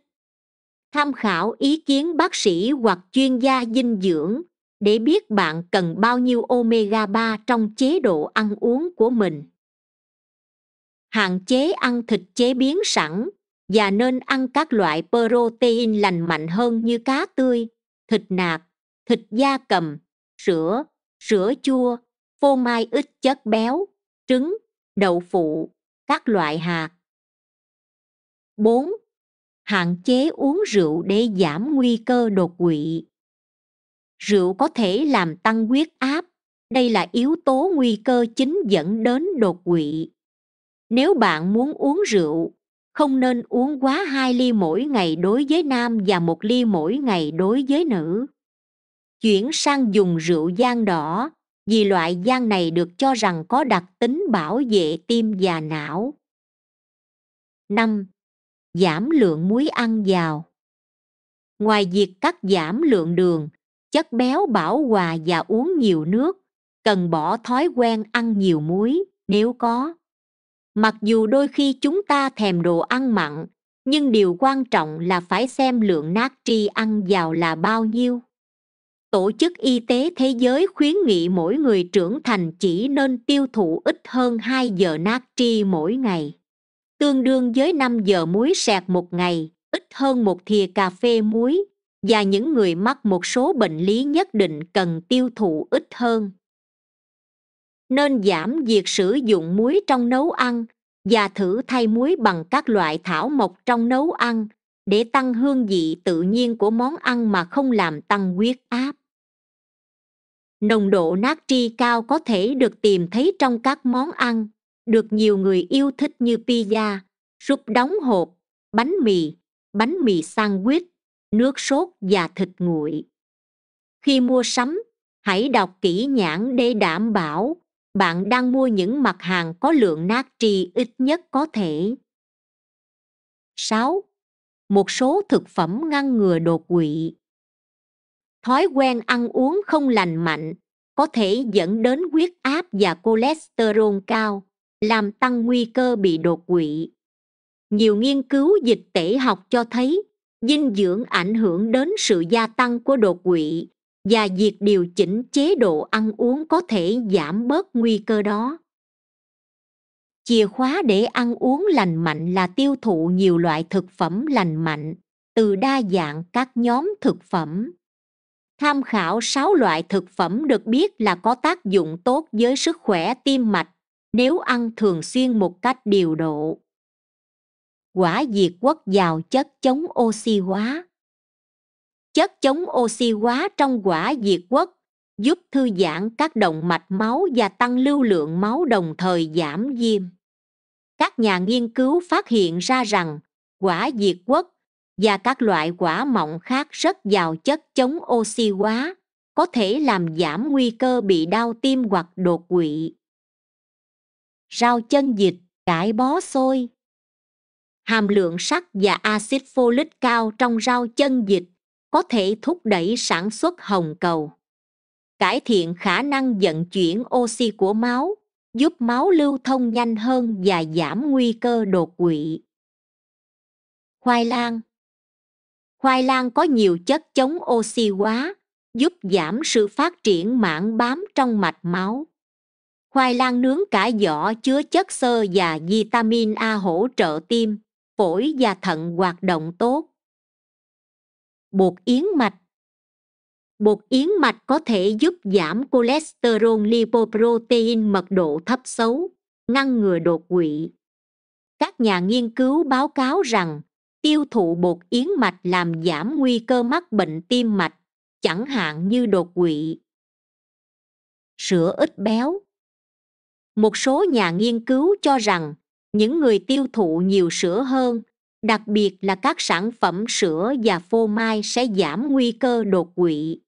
Tham khảo ý kiến bác sĩ hoặc chuyên gia dinh dưỡng để biết bạn cần bao nhiêu omega 3 trong chế độ ăn uống của mình. Hạn chế ăn thịt chế biến sẵn và nên ăn các loại protein lành mạnh hơn như cá tươi, thịt nạc, thịt da cầm, sữa, sữa chua, phô mai ít chất béo, trứng, đậu phụ, các loại hạt. 4. Hạn chế uống rượu để giảm nguy cơ đột quỵ. Rượu có thể làm tăng huyết áp, đây là yếu tố nguy cơ chính dẫn đến đột quỵ. Nếu bạn muốn uống rượu, không nên uống quá 2 ly mỗi ngày đối với nam và 1 ly mỗi ngày đối với nữ chuyển sang dùng rượu giang đỏ vì loại giang này được cho rằng có đặc tính bảo vệ tim và não. 5. Giảm lượng muối ăn vào Ngoài việc cắt giảm lượng đường, chất béo bảo hòa và uống nhiều nước, cần bỏ thói quen ăn nhiều muối nếu có. Mặc dù đôi khi chúng ta thèm đồ ăn mặn, nhưng điều quan trọng là phải xem lượng natri ăn vào là bao nhiêu tổ chức y tế thế giới khuyến nghị mỗi người trưởng thành chỉ nên tiêu thụ ít hơn 2 giờ natri mỗi ngày tương đương với 5 giờ muối sạc một ngày ít hơn một thìa cà phê muối và những người mắc một số bệnh lý nhất định cần tiêu thụ ít hơn nên giảm việc sử dụng muối trong nấu ăn và thử thay muối bằng các loại thảo mộc trong nấu ăn để tăng hương vị tự nhiên của món ăn mà không làm tăng huyết áp nồng độ natri cao có thể được tìm thấy trong các món ăn được nhiều người yêu thích như pizza súp đóng hộp bánh mì bánh mì sandwich nước sốt và thịt nguội khi mua sắm hãy đọc kỹ nhãn để đảm bảo bạn đang mua những mặt hàng có lượng natri ít nhất có thể 6. Một số thực phẩm ngăn ngừa đột quỵ thói quen ăn uống không lành mạnh có thể dẫn đến huyết áp và cholesterol cao làm tăng nguy cơ bị đột quỵ nhiều nghiên cứu dịch tễ học cho thấy dinh dưỡng ảnh hưởng đến sự gia tăng của đột quỵ và việc điều chỉnh chế độ ăn uống có thể giảm bớt nguy cơ đó chìa khóa để ăn uống lành mạnh là tiêu thụ nhiều loại thực phẩm lành mạnh từ đa dạng các nhóm thực phẩm tham khảo 6 loại thực phẩm được biết là có tác dụng tốt với sức khỏe tim mạch nếu ăn thường xuyên một cách điều độ. Quả diệt quất giàu chất chống oxy hóa Chất chống oxy hóa trong quả diệt quất giúp thư giãn các động mạch máu và tăng lưu lượng máu đồng thời giảm viêm. Các nhà nghiên cứu phát hiện ra rằng quả diệt quất và các loại quả mọng khác rất giàu chất chống oxy hóa, có thể làm giảm nguy cơ bị đau tim hoặc đột quỵ. Rau chân vịt, cải bó xôi Hàm lượng sắt và axit folic cao trong rau chân vịt có thể thúc đẩy sản xuất hồng cầu cải thiện khả năng vận chuyển oxy của máu, giúp máu lưu thông nhanh hơn và giảm nguy cơ đột quỵ. Khoai lang khoai lang có nhiều chất chống oxy hóa giúp giảm sự phát triển mảng bám trong mạch máu khoai lang nướng cả vỏ chứa chất xơ và vitamin a hỗ trợ tim phổi và thận hoạt động tốt bột yến mạch bột yến mạch có thể giúp giảm cholesterol lipoprotein mật độ thấp xấu ngăn ngừa đột quỵ các nhà nghiên cứu báo cáo rằng tiêu thụ bột yến mạch làm giảm nguy cơ mắc bệnh tim mạch, chẳng hạn như đột quỵ. Sữa ít béo Một số nhà nghiên cứu cho rằng những người tiêu thụ nhiều sữa hơn, đặc biệt là các sản phẩm sữa và phô mai sẽ giảm nguy cơ đột quỵ.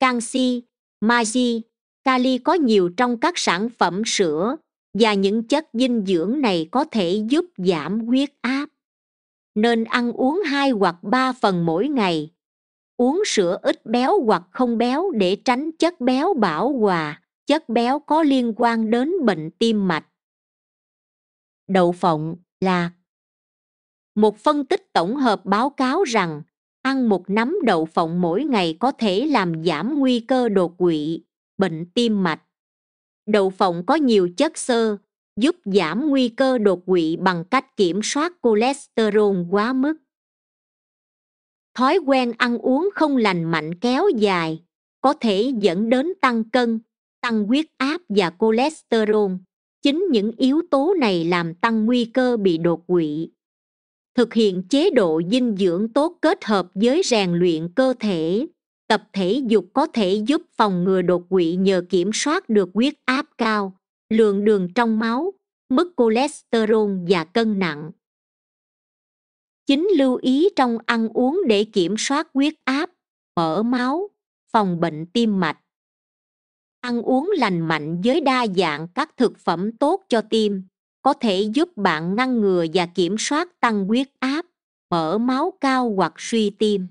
Canxi, magie, kali có nhiều trong các sản phẩm sữa và những chất dinh dưỡng này có thể giúp giảm huyết áp nên ăn uống hai hoặc ba phần mỗi ngày uống sữa ít béo hoặc không béo để tránh chất béo bão hòa chất béo có liên quan đến bệnh tim mạch đậu phộng là một phân tích tổng hợp báo cáo rằng ăn một nắm đậu phộng mỗi ngày có thể làm giảm nguy cơ đột quỵ bệnh tim mạch đậu phộng có nhiều chất xơ giúp giảm nguy cơ đột quỵ bằng cách kiểm soát cholesterol quá mức thói quen ăn uống không lành mạnh kéo dài có thể dẫn đến tăng cân tăng huyết áp và cholesterol chính những yếu tố này làm tăng nguy cơ bị đột quỵ thực hiện chế độ dinh dưỡng tốt kết hợp với rèn luyện cơ thể tập thể dục có thể giúp phòng ngừa đột quỵ nhờ kiểm soát được huyết áp cao lượng đường trong máu, mức cholesterol và cân nặng. Chính lưu ý trong ăn uống để kiểm soát huyết áp, mỡ máu, phòng bệnh tim mạch. Ăn uống lành mạnh với đa dạng các thực phẩm tốt cho tim có thể giúp bạn ngăn ngừa và kiểm soát tăng huyết áp, mỡ máu cao hoặc suy tim.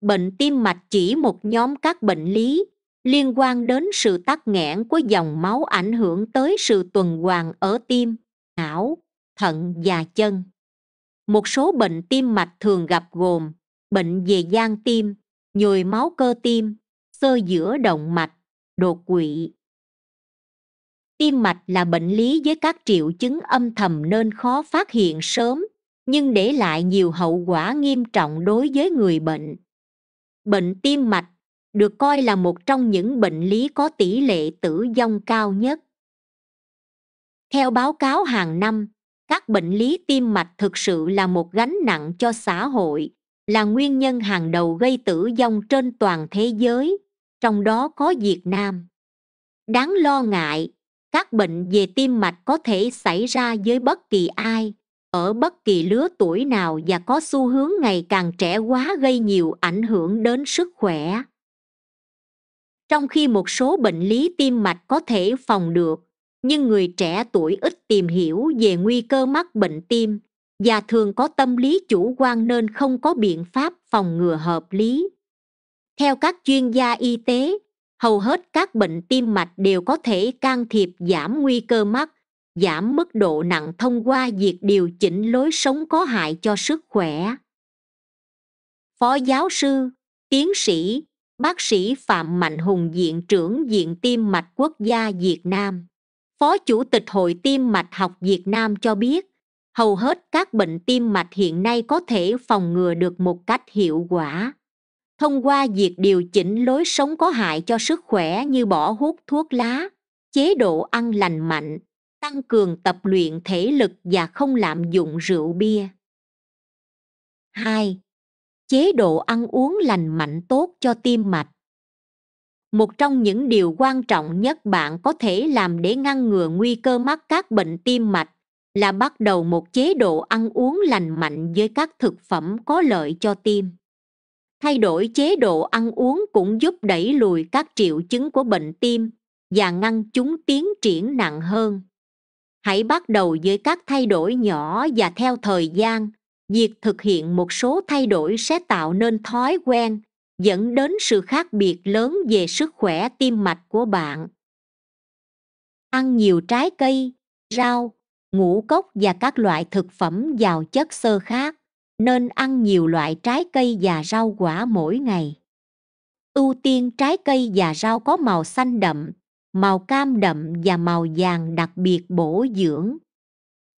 Bệnh tim mạch chỉ một nhóm các bệnh lý liên quan đến sự tắc nghẽn của dòng máu ảnh hưởng tới sự tuần hoàn ở tim não thận và chân một số bệnh tim mạch thường gặp gồm bệnh về gan tim nhồi máu cơ tim xơ giữa động mạch đột quỵ tim mạch là bệnh lý với các triệu chứng âm thầm nên khó phát hiện sớm nhưng để lại nhiều hậu quả nghiêm trọng đối với người bệnh bệnh tim mạch được coi là một trong những bệnh lý có tỷ lệ tử vong cao nhất theo báo cáo hàng năm các bệnh lý tim mạch thực sự là một gánh nặng cho xã hội là nguyên nhân hàng đầu gây tử vong trên toàn thế giới trong đó có việt nam đáng lo ngại các bệnh về tim mạch có thể xảy ra với bất kỳ ai ở bất kỳ lứa tuổi nào và có xu hướng ngày càng trẻ hóa gây nhiều ảnh hưởng đến sức khỏe trong khi một số bệnh lý tim mạch có thể phòng được nhưng người trẻ tuổi ít tìm hiểu về nguy cơ mắc bệnh tim và thường có tâm lý chủ quan nên không có biện pháp phòng ngừa hợp lý theo các chuyên gia y tế hầu hết các bệnh tim mạch đều có thể can thiệp giảm nguy cơ mắc giảm mức độ nặng thông qua việc điều chỉnh lối sống có hại cho sức khỏe phó giáo sư tiến sĩ bác sĩ Phạm Mạnh Hùng Diện trưởng Diện Tim Mạch Quốc gia Việt Nam, Phó Chủ tịch Hội Tim Mạch học Việt Nam cho biết, hầu hết các bệnh tim mạch hiện nay có thể phòng ngừa được một cách hiệu quả thông qua việc điều chỉnh lối sống có hại cho sức khỏe như bỏ hút thuốc lá chế độ ăn lành mạnh tăng cường tập luyện thể lực và không lạm dụng rượu bia 2 chế độ ăn uống lành mạnh tốt cho tim mạch một trong những điều quan trọng nhất bạn có thể làm để ngăn ngừa nguy cơ mắc các bệnh tim mạch là bắt đầu một chế độ ăn uống lành mạnh với các thực phẩm có lợi cho tim thay đổi chế độ ăn uống cũng giúp đẩy lùi các triệu chứng của bệnh tim và ngăn chúng tiến triển nặng hơn hãy bắt đầu với các thay đổi nhỏ và theo thời gian việc thực hiện một số thay đổi sẽ tạo nên thói quen dẫn đến sự khác biệt lớn về sức khỏe tim mạch của bạn ăn nhiều trái cây rau ngũ cốc và các loại thực phẩm giàu chất xơ khác nên ăn nhiều loại trái cây và rau quả mỗi ngày ưu tiên trái cây và rau có màu xanh đậm màu cam đậm và màu vàng đặc biệt bổ dưỡng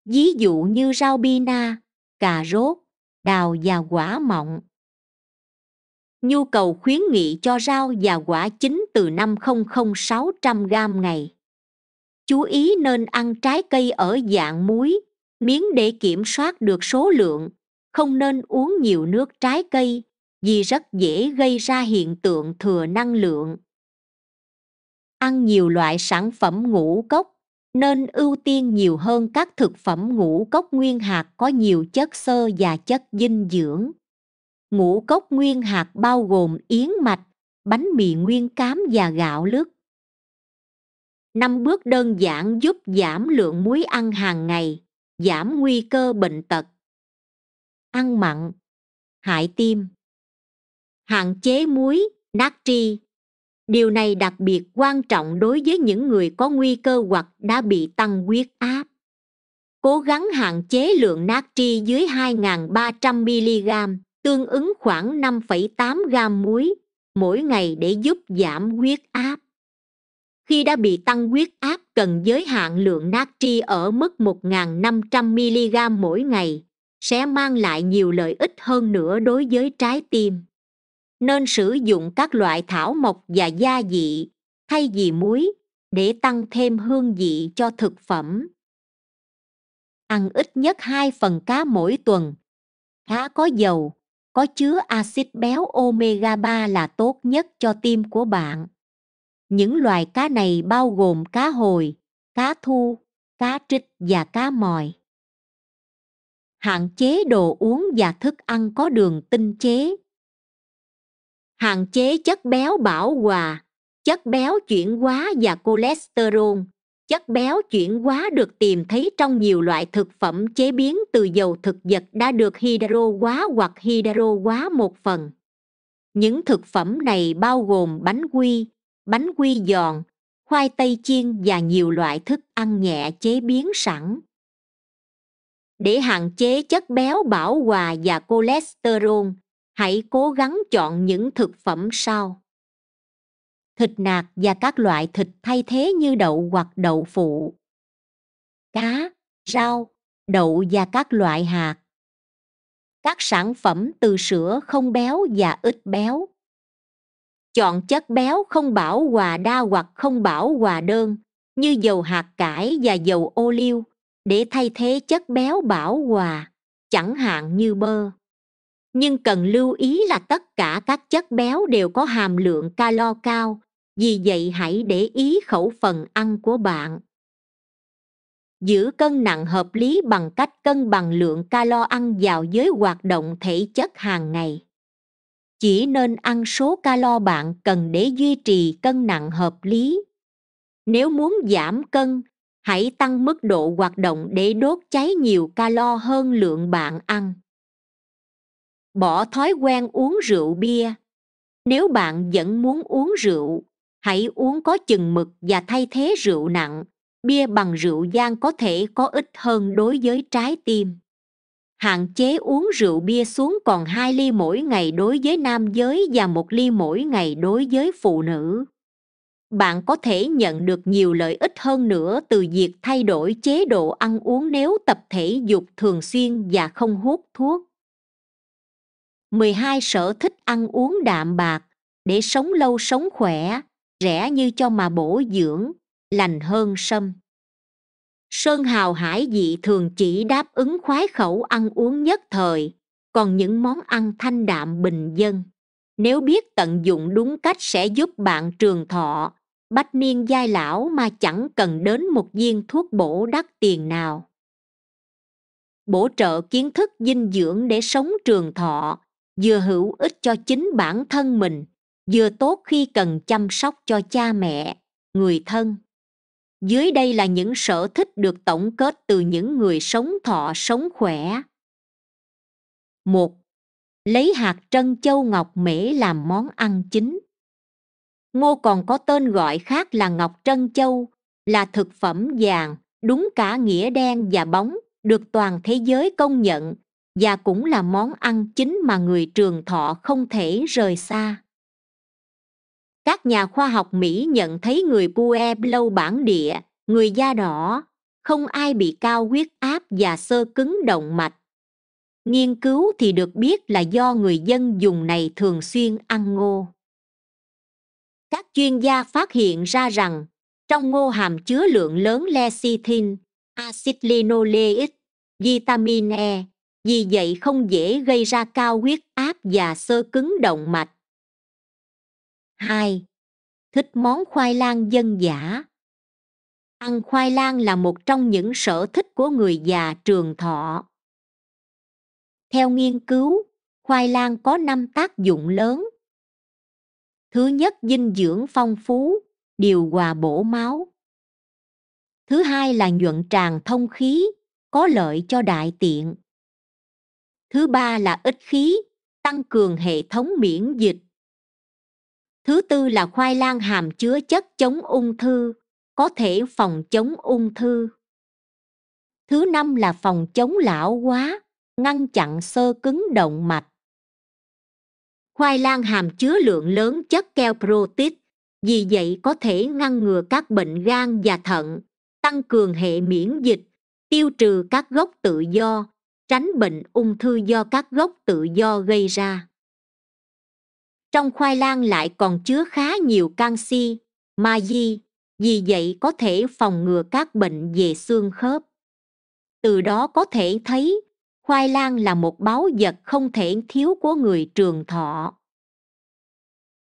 ví dụ như rau bina cà rốt, đào và quả mọng. Nhu cầu khuyến nghị cho rau và quả chính từ 500-600 gram ngày. Chú ý nên ăn trái cây ở dạng muối, miếng để kiểm soát được số lượng, không nên uống nhiều nước trái cây vì rất dễ gây ra hiện tượng thừa năng lượng. Ăn nhiều loại sản phẩm ngũ cốc nên ưu tiên nhiều hơn các thực phẩm ngũ cốc nguyên hạt có nhiều chất xơ và chất dinh dưỡng. Ngũ cốc nguyên hạt bao gồm yến mạch, bánh mì nguyên cám và gạo lứt. Năm bước đơn giản giúp giảm lượng muối ăn hàng ngày, giảm nguy cơ bệnh tật. Ăn mặn, hại tim. Hạn chế muối, natri, điều này đặc biệt quan trọng đối với những người có nguy cơ hoặc đã bị tăng huyết áp cố gắng hạn chế lượng natri dưới 2.300mg, tương ứng khoảng 5,8 gam muối mỗi ngày để giúp giảm huyết áp. Khi đã bị tăng huyết áp cần giới hạn lượng natri ở mức 1.500mg mỗi ngày, sẽ mang lại nhiều lợi ích hơn nữa đối với trái tim nên sử dụng các loại thảo mộc và gia vị thay vì muối để tăng thêm hương vị cho thực phẩm ăn ít nhất hai phần cá mỗi tuần. Cá có dầu, có chứa axit béo omega 3 là tốt nhất cho tim của bạn. Những loài cá này bao gồm cá hồi, cá thu, cá trích và cá mòi. Hạn chế đồ uống và thức ăn có đường tinh chế hạn chế chất béo bảo hòa chất béo chuyển hóa và cholesterol chất béo chuyển hóa được tìm thấy trong nhiều loại thực phẩm chế biến từ dầu thực vật đã được hydro hóa hoặc hydro hóa một phần những thực phẩm này bao gồm bánh quy bánh quy giòn khoai tây chiên và nhiều loại thức ăn nhẹ chế biến sẵn để hạn chế chất béo bảo hòa và cholesterol hãy cố gắng chọn những thực phẩm sau thịt nạc và các loại thịt thay thế như đậu hoặc đậu phụ cá rau đậu và các loại hạt các sản phẩm từ sữa không béo và ít béo chọn chất béo không bảo hòa đa hoặc không bảo hòa đơn như dầu hạt cải và dầu ô liu để thay thế chất béo bảo hòa chẳng hạn như bơ nhưng cần lưu ý là tất cả các chất béo đều có hàm lượng calo cao vì vậy hãy để ý khẩu phần ăn của bạn giữ cân nặng hợp lý bằng cách cân bằng lượng calo ăn vào với hoạt động thể chất hàng ngày chỉ nên ăn số calo bạn cần để duy trì cân nặng hợp lý nếu muốn giảm cân hãy tăng mức độ hoạt động để đốt cháy nhiều calo hơn lượng bạn ăn bỏ thói quen uống rượu bia nếu bạn vẫn muốn uống rượu hãy uống có chừng mực và thay thế rượu nặng bia bằng rượu giang có thể có ích hơn đối với trái tim hạn chế uống rượu bia xuống còn hai ly mỗi ngày đối với nam giới và một ly mỗi ngày đối với phụ nữ. Bạn có thể nhận được nhiều lợi ích hơn nữa từ việc thay đổi chế độ ăn uống nếu tập thể dục thường xuyên và không hút thuốc mười hai sở thích ăn uống đạm bạc để sống lâu sống khỏe, rẻ như cho mà bổ dưỡng, lành hơn sâm. Sơn hào hải vị thường chỉ đáp ứng khoái khẩu ăn uống nhất thời, còn những món ăn thanh đạm bình dân. Nếu biết tận dụng đúng cách sẽ giúp bạn trường thọ, bách niên giai lão mà chẳng cần đến một viên thuốc bổ đắt tiền nào. Bổ trợ kiến thức dinh dưỡng để sống trường thọ vừa hữu ích cho chính bản thân mình vừa tốt khi cần chăm sóc cho cha mẹ người thân dưới đây là những sở thích được tổng kết từ những người sống thọ sống khỏe một lấy hạt trân châu ngọc mễ làm món ăn chính ngô còn có tên gọi khác là ngọc trân châu là thực phẩm vàng đúng cả nghĩa đen và bóng được toàn thế giới công nhận và cũng là món ăn chính mà người trường thọ không thể rời xa các nhà khoa học mỹ nhận thấy người pueblo bản địa người da đỏ không ai bị cao huyết áp và sơ cứng động mạch nghiên cứu thì được biết là do người dân dùng này thường xuyên ăn ngô các chuyên gia phát hiện ra rằng trong ngô hàm chứa lượng lớn lecithin acid linoleic vitamin e vì vậy không dễ gây ra cao huyết áp và sơ cứng động mạch 2. Thích món khoai lang dân giả. Ăn khoai lang là một trong những sở thích của người già trường thọ. Theo nghiên cứu, khoai lang có 5 tác dụng lớn. Thứ nhất dinh dưỡng phong phú, điều hòa bổ máu. Thứ hai là nhuận tràng thông khí, có lợi cho đại tiện. Thứ ba là ít khí, tăng cường hệ thống miễn dịch. Thứ tư là khoai lang hàm chứa chất chống ung thư, có thể phòng chống ung thư. Thứ năm là phòng chống lão hóa, ngăn chặn sơ cứng động mạch. Khoai lang hàm chứa lượng lớn chất keo protein, vì vậy có thể ngăn ngừa các bệnh gan và thận, tăng cường hệ miễn dịch, tiêu trừ các gốc tự do, tránh bệnh ung thư do các gốc tự do gây ra trong khoai lang lại còn chứa khá nhiều canxi magie vì vậy có thể phòng ngừa các bệnh về xương khớp từ đó có thể thấy khoai lang là một báu vật không thể thiếu của người trường thọ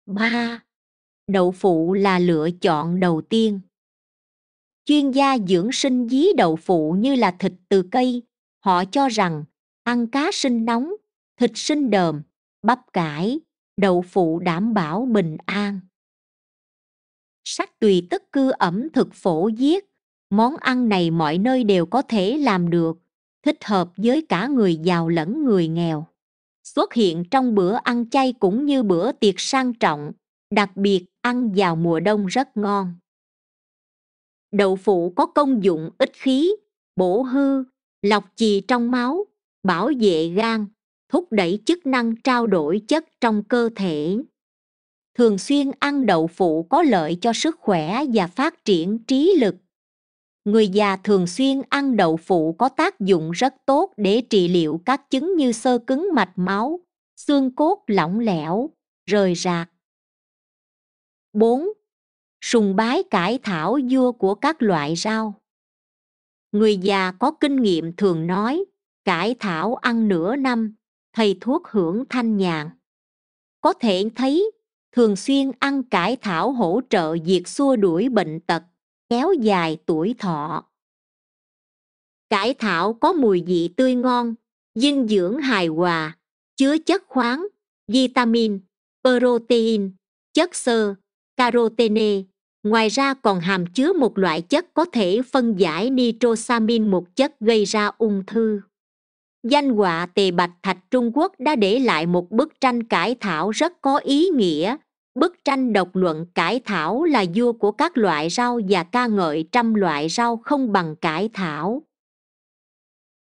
ba, Đậu phụ là lựa chọn đầu tiên. Chuyên gia dưỡng sinh dí đậu phụ như là thịt từ cây, họ cho rằng ăn cá sinh nóng thịt sinh đờm bắp cải đậu phụ đảm bảo bình an sách tùy tất cư ẩm thực phổ diết món ăn này mọi nơi đều có thể làm được thích hợp với cả người giàu lẫn người nghèo xuất hiện trong bữa ăn chay cũng như bữa tiệc sang trọng đặc biệt ăn vào mùa đông rất ngon đậu phụ có công dụng ích khí bổ hư lọc chì trong máu bảo vệ gan thúc đẩy chức năng trao đổi chất trong cơ thể thường xuyên ăn đậu phụ có lợi cho sức khỏe và phát triển trí lực người già thường xuyên ăn đậu phụ có tác dụng rất tốt để trị liệu các chứng như sơ cứng mạch máu xương cốt lỏng lẻo rời rạc 4. Sùng bái cải thảo dưa của các loại rau người già có kinh nghiệm thường nói cải thảo ăn nửa năm thầy thuốc hưởng thanh nhàn có thể thấy thường xuyên ăn cải thảo hỗ trợ diệt xua đuổi bệnh tật kéo dài tuổi thọ cải thảo có mùi vị tươi ngon dinh dưỡng hài hòa chứa chất khoáng vitamin protein chất xơ carotene ngoài ra còn hàm chứa một loại chất có thể phân giải nitrosamin một chất gây ra ung thư danh họa tề bạch thạch trung quốc đã để lại một bức tranh cải thảo rất có ý nghĩa bức tranh độc luận cải thảo là vua của các loại rau và ca ngợi trăm loại rau không bằng cải thảo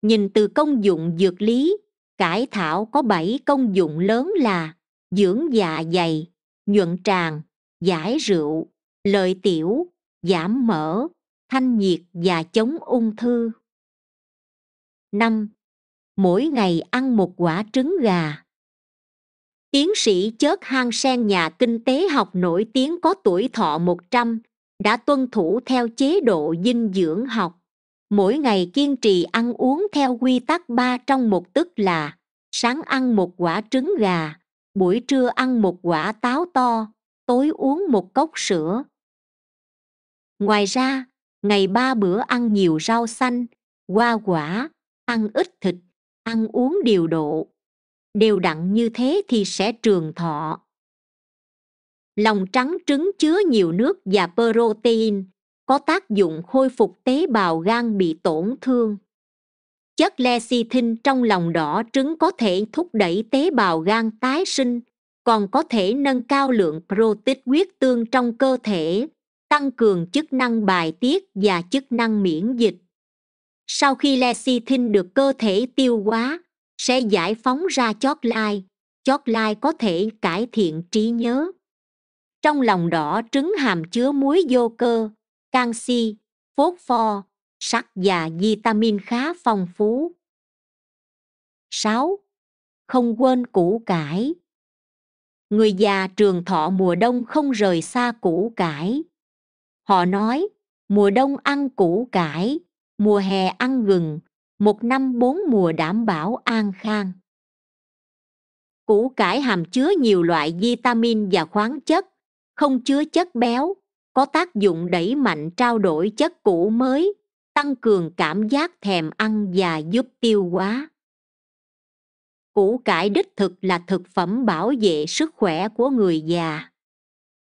nhìn từ công dụng dược lý cải thảo có bảy công dụng lớn là dưỡng dạ dày nhuận tràng giải rượu lợi tiểu, giảm mỡ, thanh nhiệt và chống ung thư. 5. Mỗi ngày ăn một quả trứng gà. Tiến sĩ Chớt Hang Sen nhà kinh tế học nổi tiếng có tuổi thọ 100 đã tuân thủ theo chế độ dinh dưỡng học. Mỗi ngày kiên trì ăn uống theo quy tắc ba trong một tức là sáng ăn một quả trứng gà, buổi trưa ăn một quả táo to, tối uống một cốc sữa, ngoài ra ngày ba bữa ăn nhiều rau xanh hoa quả ăn ít thịt ăn uống điều độ đều đặn như thế thì sẽ trường thọ lòng trắng trứng chứa nhiều nước và protein có tác dụng khôi phục tế bào gan bị tổn thương chất lecithin trong lòng đỏ trứng có thể thúc đẩy tế bào gan tái sinh còn có thể nâng cao lượng protein huyết tương trong cơ thể tăng cường chức năng bài tiết và chức năng miễn dịch. Sau khi lecithin được cơ thể tiêu hóa, sẽ giải phóng ra chót lai. Chót lai có thể cải thiện trí nhớ. Trong lòng đỏ trứng hàm chứa muối vô cơ, canxi, phốt pho, sắt và vitamin khá phong phú. 6. Không quên củ cải. Người già trường thọ mùa đông không rời xa củ cải. Họ nói, mùa đông ăn củ cải, mùa hè ăn gừng, một năm bốn mùa đảm bảo an khang. Củ cải hàm chứa nhiều loại vitamin và khoáng chất, không chứa chất béo, có tác dụng đẩy mạnh trao đổi chất cũ mới, tăng cường cảm giác thèm ăn và giúp tiêu hóa. Củ cải đích thực là thực phẩm bảo vệ sức khỏe của người già.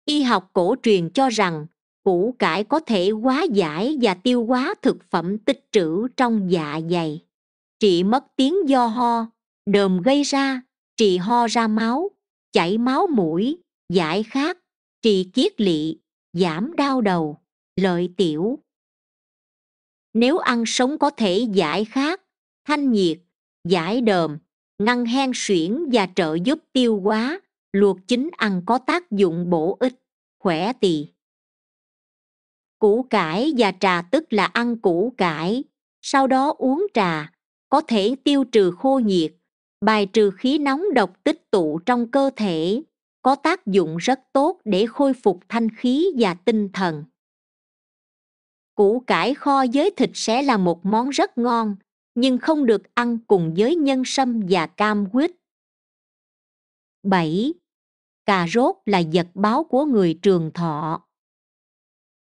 Y học cổ truyền cho rằng củ cải có thể hóa giải và tiêu hóa thực phẩm tích trữ trong dạ dày trị mất tiếng do ho đờm gây ra trị ho ra máu chảy máu mũi giải khát trị kiết lỵ giảm đau đầu lợi tiểu nếu ăn sống có thể giải khát thanh nhiệt giải đờm ngăn hen suyễn và trợ giúp tiêu hóa luộc chín ăn có tác dụng bổ ích khỏe tỳ củ cải và trà tức là ăn củ cải sau đó uống trà có thể tiêu trừ khô nhiệt bài trừ khí nóng độc tích tụ trong cơ thể có tác dụng rất tốt để khôi phục thanh khí và tinh thần củ cải kho với thịt sẽ là một món rất ngon nhưng không được ăn cùng với nhân sâm và cam quýt 7. Cà rốt là vật báo của người trường thọ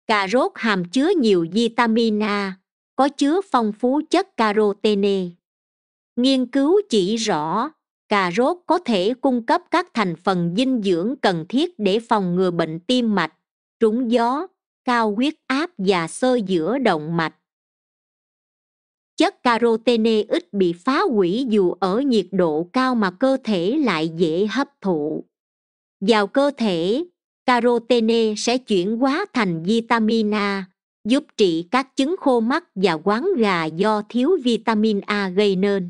Cà rốt hàm chứa nhiều vitamin A, có chứa phong phú chất carotene. Nghiên cứu chỉ rõ, cà rốt có thể cung cấp các thành phần dinh dưỡng cần thiết để phòng ngừa bệnh tim mạch, trúng gió, cao huyết áp và sơ giữa động mạch. Chất carotene ít bị phá hủy dù ở nhiệt độ cao mà cơ thể lại dễ hấp thụ. Vào cơ thể, carotene sẽ chuyển hóa thành vitamin A, giúp trị các chứng khô mắt và quán gà do thiếu vitamin A gây nên.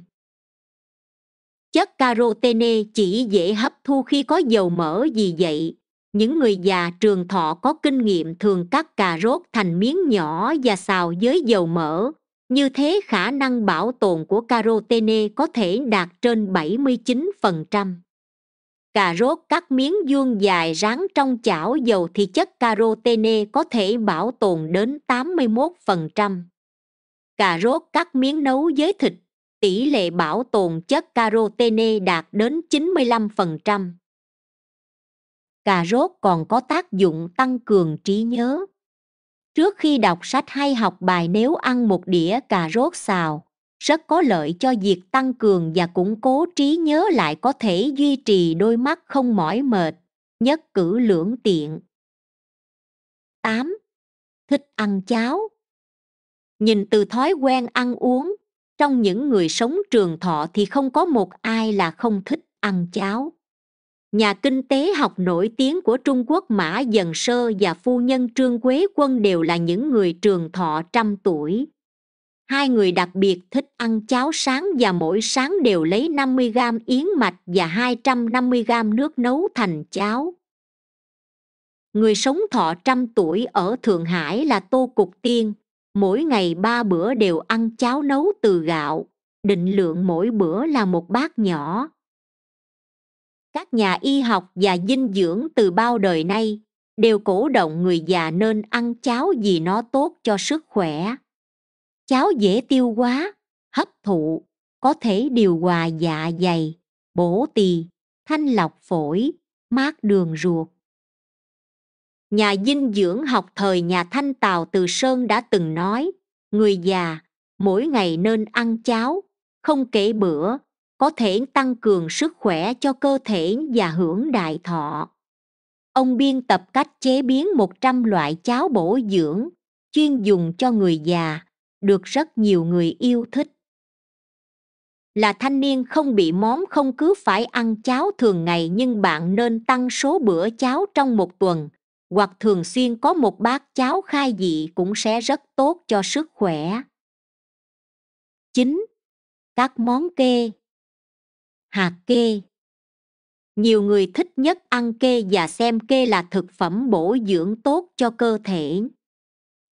Chất carotene chỉ dễ hấp thu khi có dầu mỡ vì vậy, những người già trường thọ có kinh nghiệm thường cắt cà rốt thành miếng nhỏ và xào với dầu mỡ. Như thế khả năng bảo tồn của carotene có thể đạt trên 79% cà rốt cắt miếng vuông dài rán trong chảo dầu thì chất carotene có thể bảo tồn đến 81%. Cà rốt cắt miếng nấu với thịt, tỷ lệ bảo tồn chất carotene đạt đến 95%. Cà rốt còn có tác dụng tăng cường trí nhớ. Trước khi đọc sách hay học bài nếu ăn một đĩa cà rốt xào, rất có lợi cho việc tăng cường và củng cố trí nhớ lại có thể duy trì đôi mắt không mỏi mệt, nhất cử lưỡng tiện. 8. Thích ăn cháo Nhìn từ thói quen ăn uống, trong những người sống trường thọ thì không có một ai là không thích ăn cháo. Nhà kinh tế học nổi tiếng của Trung Quốc Mã Dần Sơ và phu nhân Trương Quế Quân đều là những người trường thọ trăm tuổi hai người đặc biệt thích ăn cháo sáng và mỗi sáng đều lấy 50 gram yến mạch và 250 gram nước nấu thành cháo. Người sống thọ trăm tuổi ở Thượng Hải là Tô Cục Tiên, mỗi ngày ba bữa đều ăn cháo nấu từ gạo, định lượng mỗi bữa là một bát nhỏ. Các nhà y học và dinh dưỡng từ bao đời nay đều cổ động người già nên ăn cháo vì nó tốt cho sức khỏe cháo dễ tiêu hóa hấp thụ có thể điều hòa dạ dày bổ tỳ thanh lọc phổi mát đường ruột nhà dinh dưỡng học thời nhà thanh tào từ sơn đã từng nói người già mỗi ngày nên ăn cháo không kể bữa có thể tăng cường sức khỏe cho cơ thể và hưởng đại thọ ông biên tập cách chế biến 100 loại cháo bổ dưỡng chuyên dùng cho người già được rất nhiều người yêu thích là thanh niên không bị móm không cứ phải ăn cháo thường ngày nhưng bạn nên tăng số bữa cháo trong một tuần hoặc thường xuyên có một bát cháo khai dị cũng sẽ rất tốt cho sức khỏe. 9. Các món kê Hạt kê Nhiều người thích nhất ăn kê và xem kê là thực phẩm bổ dưỡng tốt cho cơ thể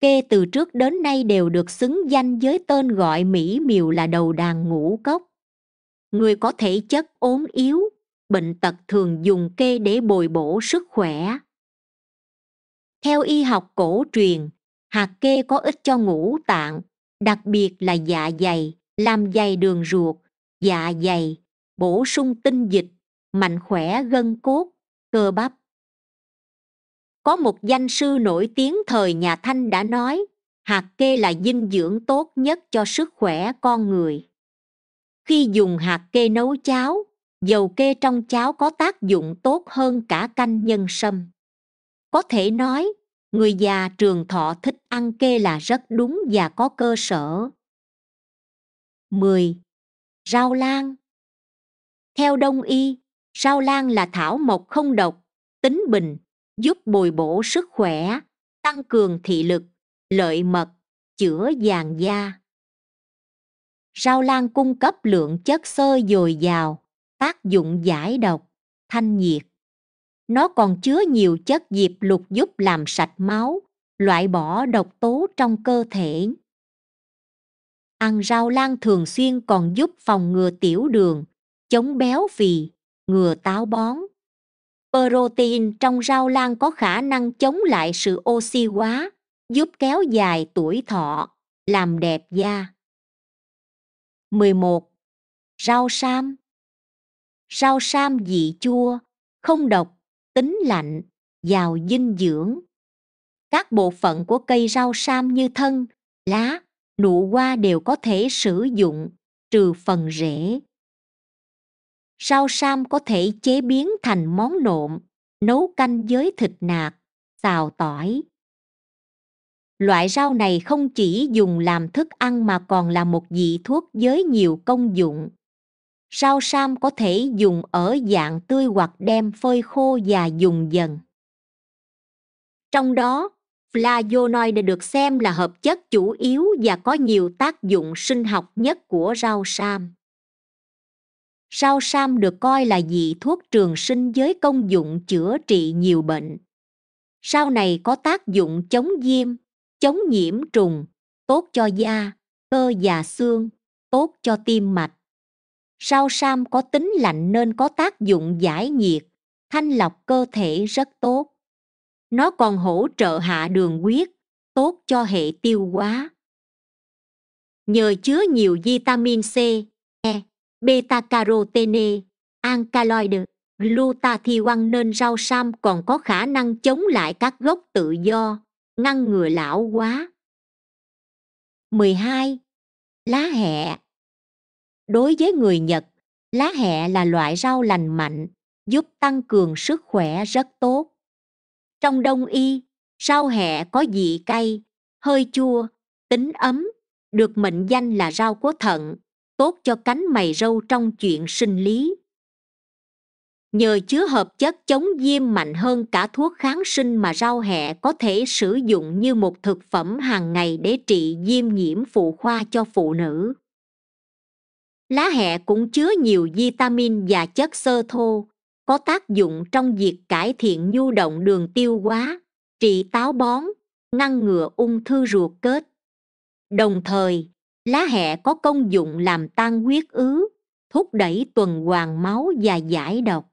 kê từ trước đến nay đều được xứng danh với tên gọi mỹ miều là đầu đàn ngũ cốc người có thể chất ốm yếu bệnh tật thường dùng kê để bồi bổ sức khỏe theo y học cổ truyền hạt kê có ích cho ngũ tạng đặc biệt là dạ dày làm dày đường ruột dạ dày bổ sung tinh dịch mạnh khỏe gân cốt cơ bắp có một danh sư nổi tiếng thời nhà thanh đã nói hạt kê là dinh dưỡng tốt nhất cho sức khỏe con người khi dùng hạt kê nấu cháo dầu kê trong cháo có tác dụng tốt hơn cả canh nhân sâm có thể nói người già trường thọ thích ăn kê là rất đúng và có cơ sở 10. Rau lan Theo Đông y, rau lan là thảo mộc không độc, tính bình, giúp bồi bổ sức khỏe, tăng cường thị lực, lợi mật, chữa vàng da. Rau lan cung cấp lượng chất xơ dồi dào, tác dụng giải độc, thanh nhiệt. Nó còn chứa nhiều chất diệp lục giúp làm sạch máu, loại bỏ độc tố trong cơ thể. Ăn rau lan thường xuyên còn giúp phòng ngừa tiểu đường, chống béo phì, ngừa táo bón, protein trong rau lan có khả năng chống lại sự oxy hóa giúp kéo dài tuổi thọ làm đẹp da 11. Rau sam Rau sam vị chua, không độc, tính lạnh, giàu dinh dưỡng. Các bộ phận của cây rau sam như thân, lá, nụ hoa đều có thể sử dụng, trừ phần rễ. Rau sam có thể chế biến thành món nộm, nấu canh với thịt nạc, xào tỏi. Loại rau này không chỉ dùng làm thức ăn mà còn là một vị thuốc với nhiều công dụng. Rau sam có thể dùng ở dạng tươi hoặc đem phơi khô và dùng dần. Trong đó, flavonoid được xem là hợp chất chủ yếu và có nhiều tác dụng sinh học nhất của rau sam. Sao sam được coi là dị thuốc trường sinh với công dụng chữa trị nhiều bệnh. Sau này có tác dụng chống viêm, chống nhiễm trùng, tốt cho da, cơ và xương, tốt cho tim mạch. Sao sam có tính lạnh nên có tác dụng giải nhiệt, thanh lọc cơ thể rất tốt. Nó còn hỗ trợ hạ đường huyết, tốt cho hệ tiêu hóa. Nhờ chứa nhiều vitamin C, beta-carotene, alkaloid, glutathione nên rau sam còn có khả năng chống lại các gốc tự do, ngăn ngừa lão hóa. 12. Lá hẹ Đối với người Nhật, lá hẹ là loại rau lành mạnh, giúp tăng cường sức khỏe rất tốt. Trong đông y, rau hẹ có vị cay, hơi chua, tính ấm, được mệnh danh là rau của thận tốt cho cánh mày râu trong chuyện sinh lý nhờ chứa hợp chất chống viêm mạnh hơn cả thuốc kháng sinh mà rau hẹ có thể sử dụng như một thực phẩm hàng ngày để trị viêm nhiễm phụ khoa cho phụ nữ lá hẹ cũng chứa nhiều vitamin và chất xơ thô có tác dụng trong việc cải thiện nhu động đường tiêu hóa trị táo bón ngăn ngừa ung thư ruột kết đồng thời lá hẹ có công dụng làm tan huyết ứ thúc đẩy tuần hoàn máu và giải độc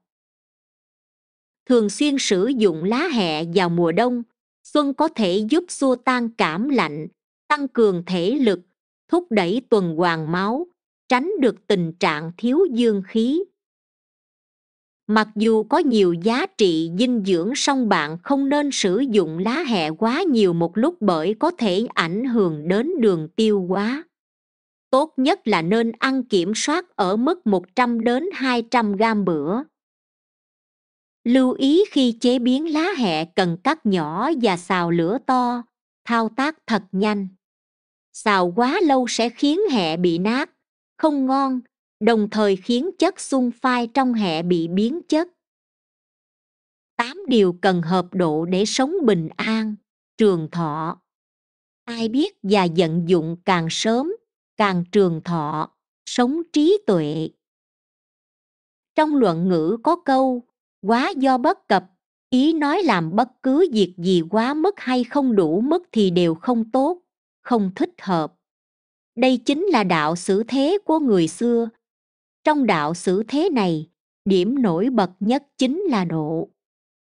thường xuyên sử dụng lá hẹ vào mùa đông xuân có thể giúp xua tan cảm lạnh tăng cường thể lực thúc đẩy tuần hoàn máu tránh được tình trạng thiếu dương khí mặc dù có nhiều giá trị dinh dưỡng song bạn không nên sử dụng lá hẹ quá nhiều một lúc bởi có thể ảnh hưởng đến đường tiêu hóa tốt nhất là nên ăn kiểm soát ở mức 100 đến 200 gram bữa. Lưu ý khi chế biến lá hẹ cần cắt nhỏ và xào lửa to, thao tác thật nhanh. Xào quá lâu sẽ khiến hẹ bị nát, không ngon, đồng thời khiến chất xung phai trong hẹ bị biến chất. 8 điều cần hợp độ để sống bình an, trường thọ. Ai biết và vận dụng càng sớm càng trường thọ sống trí tuệ trong luận ngữ có câu quá do bất cập ý nói làm bất cứ việc gì quá mức hay không đủ mức thì đều không tốt không thích hợp đây chính là đạo xử thế của người xưa trong đạo xử thế này điểm nổi bật nhất chính là độ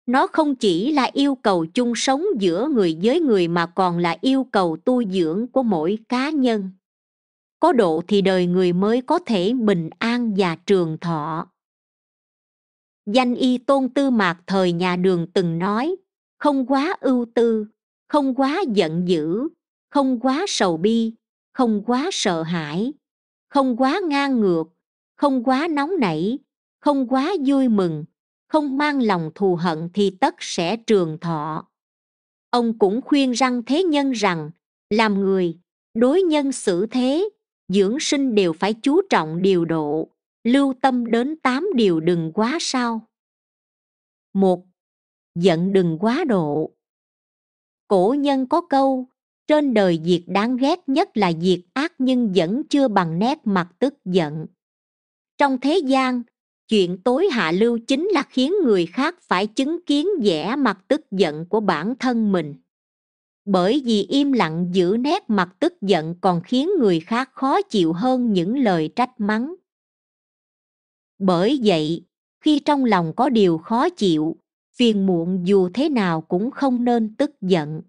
nó không chỉ là yêu cầu chung sống giữa người với người mà còn là yêu cầu tu dưỡng của mỗi cá nhân có độ thì đời người mới có thể bình an và trường thọ danh y tôn tư mạc thời nhà đường từng nói không quá ưu tư không quá giận dữ không quá sầu bi không quá sợ hãi không quá ngang ngược không quá nóng nảy không quá vui mừng không mang lòng thù hận thì tất sẽ trường thọ ông cũng khuyên răng thế nhân rằng làm người đối nhân xử thế dưỡng sinh đều phải chú trọng điều độ, lưu tâm đến tám điều đừng quá sao. Một, Giận đừng quá độ Cổ nhân có câu, trên đời việc đáng ghét nhất là việc ác nhưng vẫn chưa bằng nét mặt tức giận. Trong thế gian, chuyện tối hạ lưu chính là khiến người khác phải chứng kiến vẻ mặt tức giận của bản thân mình bởi vì im lặng giữ nét mặt tức giận còn khiến người khác khó chịu hơn những lời trách mắng bởi vậy khi trong lòng có điều khó chịu phiền muộn dù thế nào cũng không nên tức giận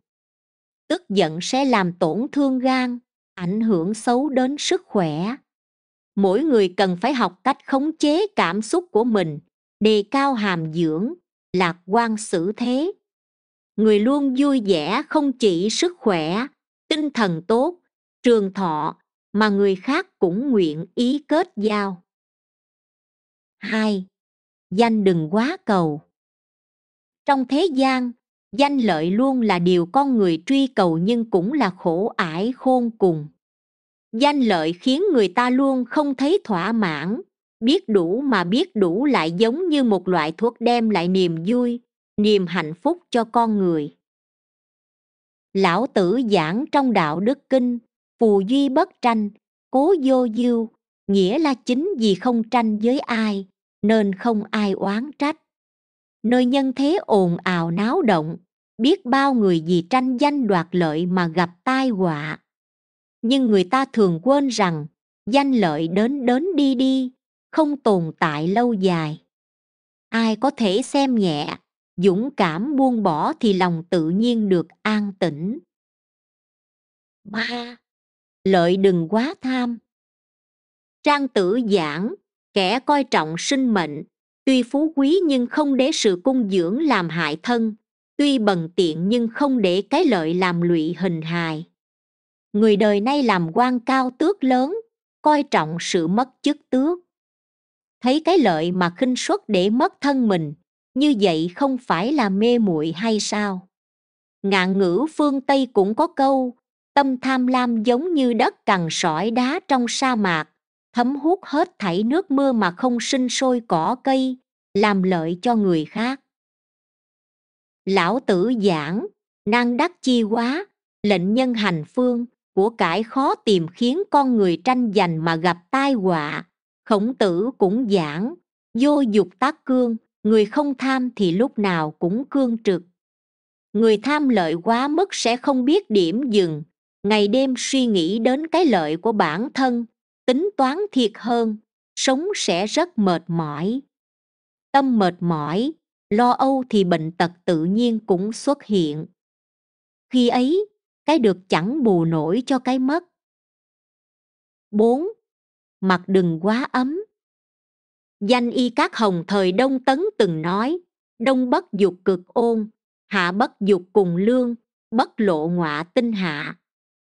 tức giận sẽ làm tổn thương gan ảnh hưởng xấu đến sức khỏe mỗi người cần phải học cách khống chế cảm xúc của mình đề cao hàm dưỡng lạc quan xử thế người luôn vui vẻ không chỉ sức khỏe tinh thần tốt trường thọ mà người khác cũng nguyện ý kết giao hai danh đừng quá cầu trong thế gian danh lợi luôn là điều con người truy cầu nhưng cũng là khổ ải khôn cùng danh lợi khiến người ta luôn không thấy thỏa mãn biết đủ mà biết đủ lại giống như một loại thuốc đem lại niềm vui niềm hạnh phúc cho con người lão tử giảng trong đạo đức kinh phù duy bất tranh cố vô diêu nghĩa là chính vì không tranh với ai nên không ai oán trách nơi nhân thế ồn ào náo động biết bao người vì tranh danh đoạt lợi mà gặp tai họa nhưng người ta thường quên rằng danh lợi đến đến đi đi không tồn tại lâu dài ai có thể xem nhẹ dũng cảm buông bỏ thì lòng tự nhiên được an tĩnh ba lợi đừng quá tham trang tử giảng kẻ coi trọng sinh mệnh tuy phú quý nhưng không để sự cung dưỡng làm hại thân tuy bần tiện nhưng không để cái lợi làm lụy hình hài người đời nay làm quan cao tước lớn coi trọng sự mất chức tước thấy cái lợi mà khinh suất để mất thân mình như vậy không phải là mê muội hay sao ngạn ngữ phương tây cũng có câu tâm tham lam giống như đất cằn sỏi đá trong sa mạc thấm hút hết thảy nước mưa mà không sinh sôi cỏ cây làm lợi cho người khác lão tử giảng nan đắc chi quá lệnh nhân hành phương của cải khó tìm khiến con người tranh giành mà gặp tai họa khổng tử cũng giảng vô dục tác cương người không tham thì lúc nào cũng cương trực người tham lợi quá mức sẽ không biết điểm dừng ngày đêm suy nghĩ đến cái lợi của bản thân tính toán thiệt hơn sống sẽ rất mệt mỏi tâm mệt mỏi lo âu thì bệnh tật tự nhiên cũng xuất hiện khi ấy cái được chẳng bù nổi cho cái mất Bốn, Mặt đừng quá ấm danh y các hồng thời đông tấn từng nói đông bất dục cực ôn hạ bất dục cùng lương bất lộ ngọa tinh hạ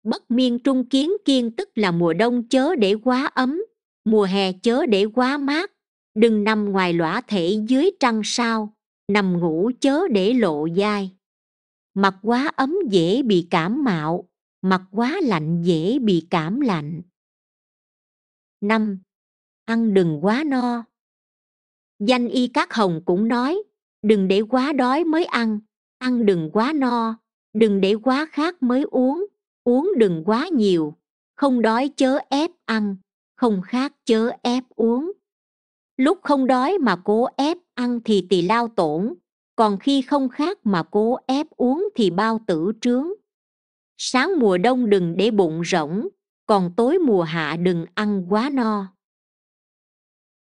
bất miên trung kiến kiên tức là mùa đông chớ để quá ấm mùa hè chớ để quá mát đừng nằm ngoài lõa thể dưới trăng sao nằm ngủ chớ để lộ dai mặt quá ấm dễ bị cảm mạo mặt quá lạnh dễ bị cảm lạnh năm ăn đừng quá no danh y cát hồng cũng nói đừng để quá đói mới ăn ăn đừng quá no đừng để quá khát mới uống uống đừng quá nhiều không đói chớ ép ăn không khát chớ ép uống lúc không đói mà cố ép ăn thì tỳ lao tổn còn khi không khát mà cố ép uống thì bao tử trướng sáng mùa đông đừng để bụng rỗng còn tối mùa hạ đừng ăn quá no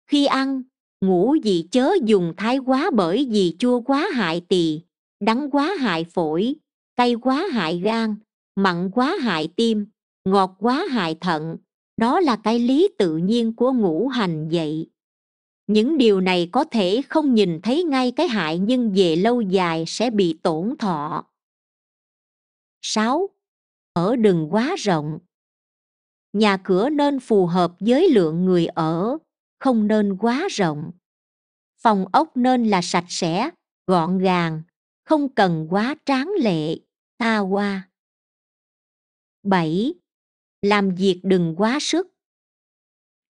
khi ăn ngủ gì chớ dùng thái quá bởi vì chua quá hại tỳ đắng quá hại phổi cay quá hại gan mặn quá hại tim ngọt quá hại thận đó là cái lý tự nhiên của ngũ hành vậy những điều này có thể không nhìn thấy ngay cái hại nhưng về lâu dài sẽ bị tổn thọ 6. Ở đừng quá rộng Nhà cửa nên phù hợp với lượng người ở, không nên quá rộng phòng ốc nên là sạch sẽ gọn gàng không cần quá tráng lệ ta qua 7. Làm việc đừng quá sức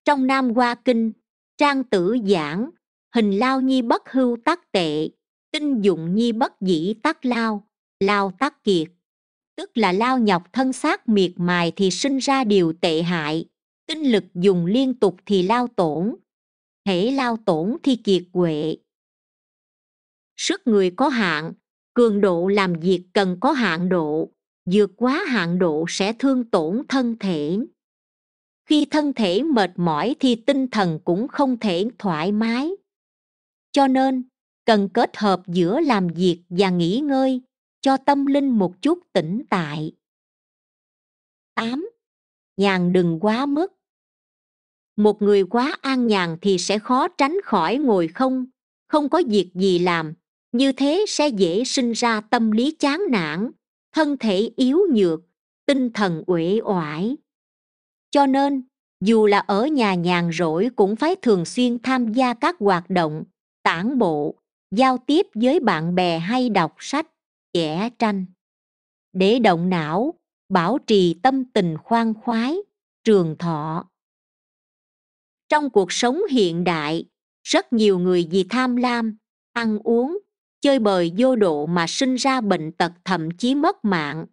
Trong Nam Hoa Kinh, Trang Tử giảng Hình lao nhi bất hưu tác tệ, tinh dụng nhi bất dĩ tác lao, lao tác kiệt. Tức là lao nhọc thân xác miệt mài thì sinh ra điều tệ hại, tinh lực dùng liên tục thì lao tổn hễ lao tổn thì kiệt quệ sức người có hạn cường độ làm việc cần có hạn độ vượt quá hạn độ sẽ thương tổn thân thể khi thân thể mệt mỏi thì tinh thần cũng không thể thoải mái cho nên cần kết hợp giữa làm việc và nghỉ ngơi cho tâm linh một chút tĩnh tại 8. Nhàn đừng quá mức một người quá an nhàn thì sẽ khó tránh khỏi ngồi không không có việc gì làm như thế sẽ dễ sinh ra tâm lý chán nản thân thể yếu nhược tinh thần uể oải cho nên dù là ở nhà nhàn rỗi cũng phải thường xuyên tham gia các hoạt động tản bộ giao tiếp với bạn bè hay đọc sách vẽ tranh để động não bảo trì tâm tình khoan khoái trường thọ trong cuộc sống hiện đại rất nhiều người vì tham lam ăn uống chơi bời vô độ mà sinh ra bệnh tật thậm chí mất mạng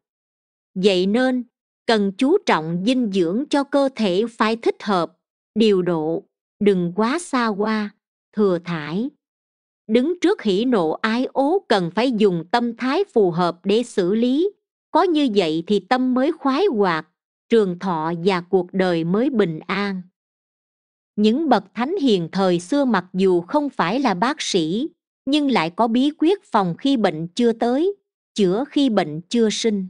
vậy nên cần chú trọng dinh dưỡng cho cơ thể phải thích hợp điều độ đừng quá xa qua thừa thải đứng trước hỉ nộ ái ố cần phải dùng tâm thái phù hợp để xử lý có như vậy thì tâm mới khoái hoạt trường thọ và cuộc đời mới bình an những bậc thánh hiền thời xưa mặc dù không phải là bác sĩ nhưng lại có bí quyết phòng khi bệnh chưa tới chữa khi bệnh chưa sinh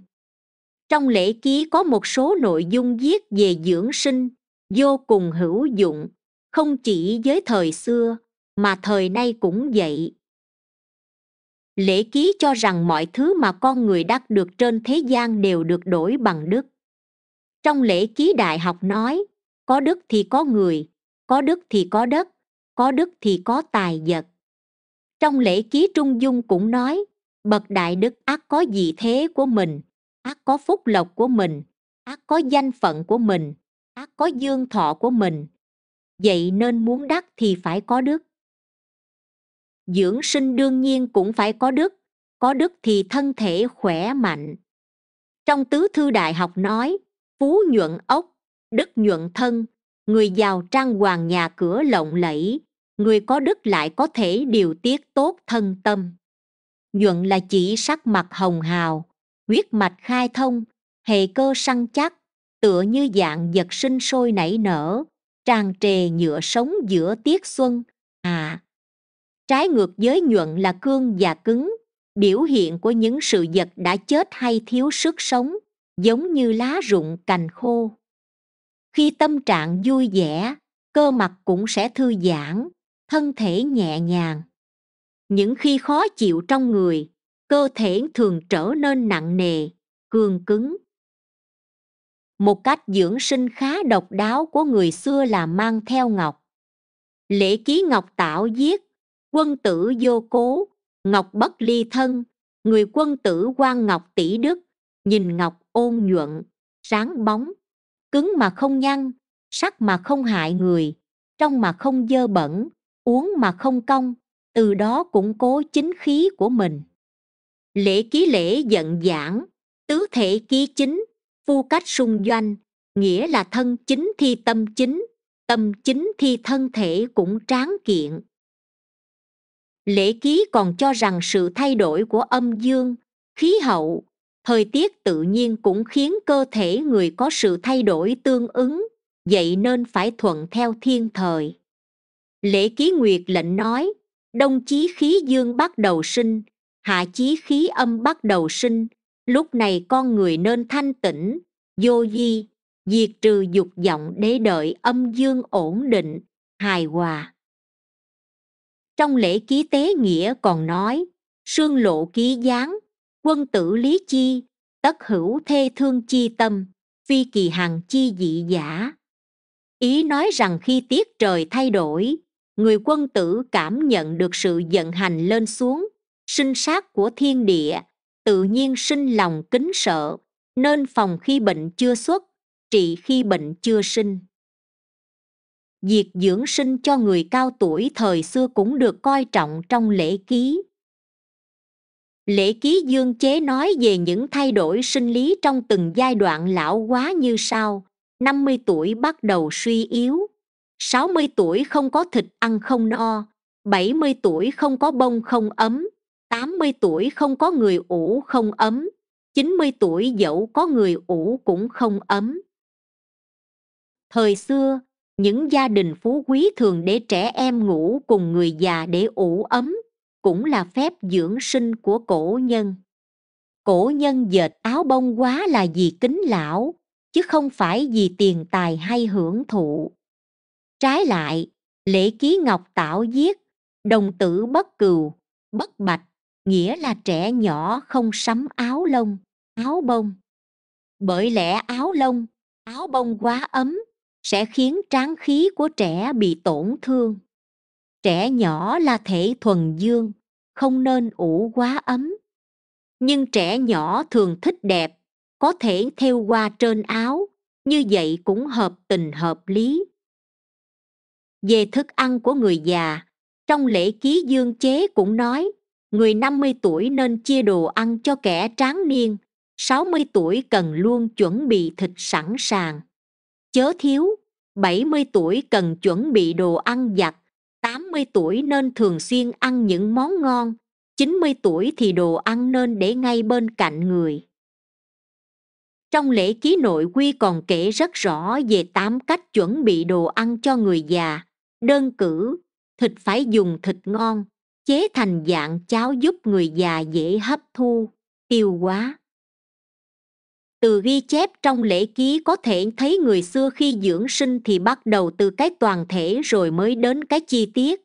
trong lễ ký có một số nội dung viết về dưỡng sinh vô cùng hữu dụng không chỉ với thời xưa mà thời nay cũng vậy lễ ký cho rằng mọi thứ mà con người đắc được trên thế gian đều được đổi bằng đức trong lễ ký đại học nói có đức thì có người có đức thì có đất có đức thì có tài vật trong lễ ký trung dung cũng nói bậc đại đức ác có gì thế của mình ác có phúc lộc của mình ác có danh phận của mình ác có dương thọ của mình vậy nên muốn đắc thì phải có đức dưỡng sinh đương nhiên cũng phải có đức có đức thì thân thể khỏe mạnh trong tứ thư đại học nói phú nhuận ốc đức nhuận thân người giàu trang hoàng nhà cửa lộng lẫy người có đức lại có thể điều tiết tốt thân tâm nhuận là chỉ sắc mặt hồng hào huyết mạch khai thông hệ cơ săn chắc tựa như dạng vật sinh sôi nảy nở tràn trề nhựa sống giữa tiết xuân à trái ngược với nhuận là cương và cứng biểu hiện của những sự vật đã chết hay thiếu sức sống giống như lá rụng cành khô khi tâm trạng vui vẻ cơ mặt cũng sẽ thư giãn thân thể nhẹ nhàng những khi khó chịu trong người cơ thể thường trở nên nặng nề cường cứng một cách dưỡng sinh khá độc đáo của người xưa là mang theo ngọc lễ ký ngọc tạo viết quân tử vô cố ngọc bất ly thân người quân tử quan ngọc tỷ đức nhìn ngọc ôn nhuận sáng bóng cứng mà không nhăn, sắc mà không hại người, trong mà không dơ bẩn, uống mà không cong, từ đó củng cố chính khí của mình. Lễ ký lễ giận giảng, tứ thể ký chính, phu cách sung doanh, nghĩa là thân chính thi tâm chính, tâm chính thi thân thể cũng tráng kiện. Lễ ký còn cho rằng sự thay đổi của âm dương, khí hậu, thời tiết tự nhiên cũng khiến cơ thể người có sự thay đổi tương ứng vậy nên phải thuận theo thiên thời lễ ký nguyệt lệnh nói đông chí khí dương bắt đầu sinh hạ chí khí âm bắt đầu sinh lúc này con người nên thanh tĩnh vô di diệt trừ dục vọng để đợi âm dương ổn định hài hòa trong lễ ký tế nghĩa còn nói sương lộ ký giáng quân tử lý chi tất hữu thê thương chi tâm phi kỳ hằng chi dị giả ý nói rằng khi tiết trời thay đổi người quân tử cảm nhận được sự vận hành lên xuống sinh sát của thiên địa tự nhiên sinh lòng kính sợ nên phòng khi bệnh chưa xuất trị khi bệnh chưa sinh việc dưỡng sinh cho người cao tuổi thời xưa cũng được coi trọng trong lễ ký lễ ký dương chế nói về những thay đổi sinh lý trong từng giai đoạn lão hóa như sau 50 tuổi bắt đầu suy yếu 60 tuổi không có thịt ăn không no 70 tuổi không có bông không ấm 80 tuổi không có người ủ không ấm 90 tuổi dẫu có người ủ cũng không ấm thời xưa những gia đình phú quý thường để trẻ em ngủ cùng người già để ủ ấm cũng là phép dưỡng sinh của cổ nhân cổ nhân dệt áo bông quá là vì kính lão chứ không phải vì tiền tài hay hưởng thụ trái lại lễ ký ngọc tạo viết đồng tử bất cừu bất bạch nghĩa là trẻ nhỏ không sắm áo lông áo bông bởi lẽ áo lông áo bông quá ấm sẽ khiến tráng khí của trẻ bị tổn thương trẻ nhỏ là thể thuần dương không nên ủ quá ấm nhưng trẻ nhỏ thường thích đẹp có thể theo qua trên áo như vậy cũng hợp tình hợp lý về thức ăn của người già trong lễ ký dương chế cũng nói người 50 tuổi nên chia đồ ăn cho kẻ tráng niên 60 tuổi cần luôn chuẩn bị thịt sẵn sàng chớ thiếu 70 tuổi cần chuẩn bị đồ ăn giặt 80 tuổi nên thường xuyên ăn những món ngon, 90 tuổi thì đồ ăn nên để ngay bên cạnh người. Trong lễ ký nội quy còn kể rất rõ về 8 cách chuẩn bị đồ ăn cho người già, đơn cử, thịt phải dùng thịt ngon, chế thành dạng cháo giúp người già dễ hấp thu, tiêu hóa từ ghi chép trong lễ ký có thể thấy người xưa khi dưỡng sinh thì bắt đầu từ cái toàn thể rồi mới đến cái chi tiết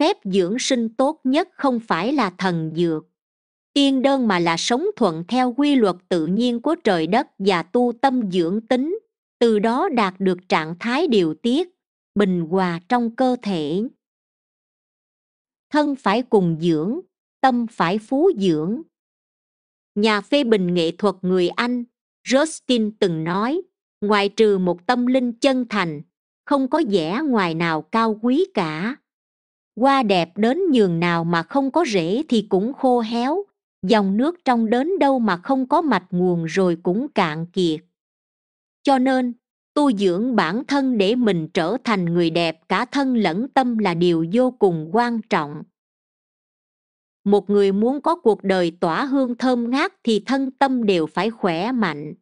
phép dưỡng sinh tốt nhất không phải là thần dược yên đơn mà là sống thuận theo quy luật tự nhiên của trời đất và tu tâm dưỡng tính từ đó đạt được trạng thái điều tiết bình hòa trong cơ thể thân phải cùng dưỡng tâm phải phú dưỡng nhà phê bình nghệ thuật người anh Justin từng nói, ngoài trừ một tâm linh chân thành, không có vẻ ngoài nào cao quý cả. Hoa đẹp đến nhường nào mà không có rễ thì cũng khô héo, dòng nước trong đến đâu mà không có mạch nguồn rồi cũng cạn kiệt. Cho nên, tu dưỡng bản thân để mình trở thành người đẹp cả thân lẫn tâm là điều vô cùng quan trọng một người muốn có cuộc đời tỏa hương thơm ngát thì thân tâm đều phải khỏe mạnh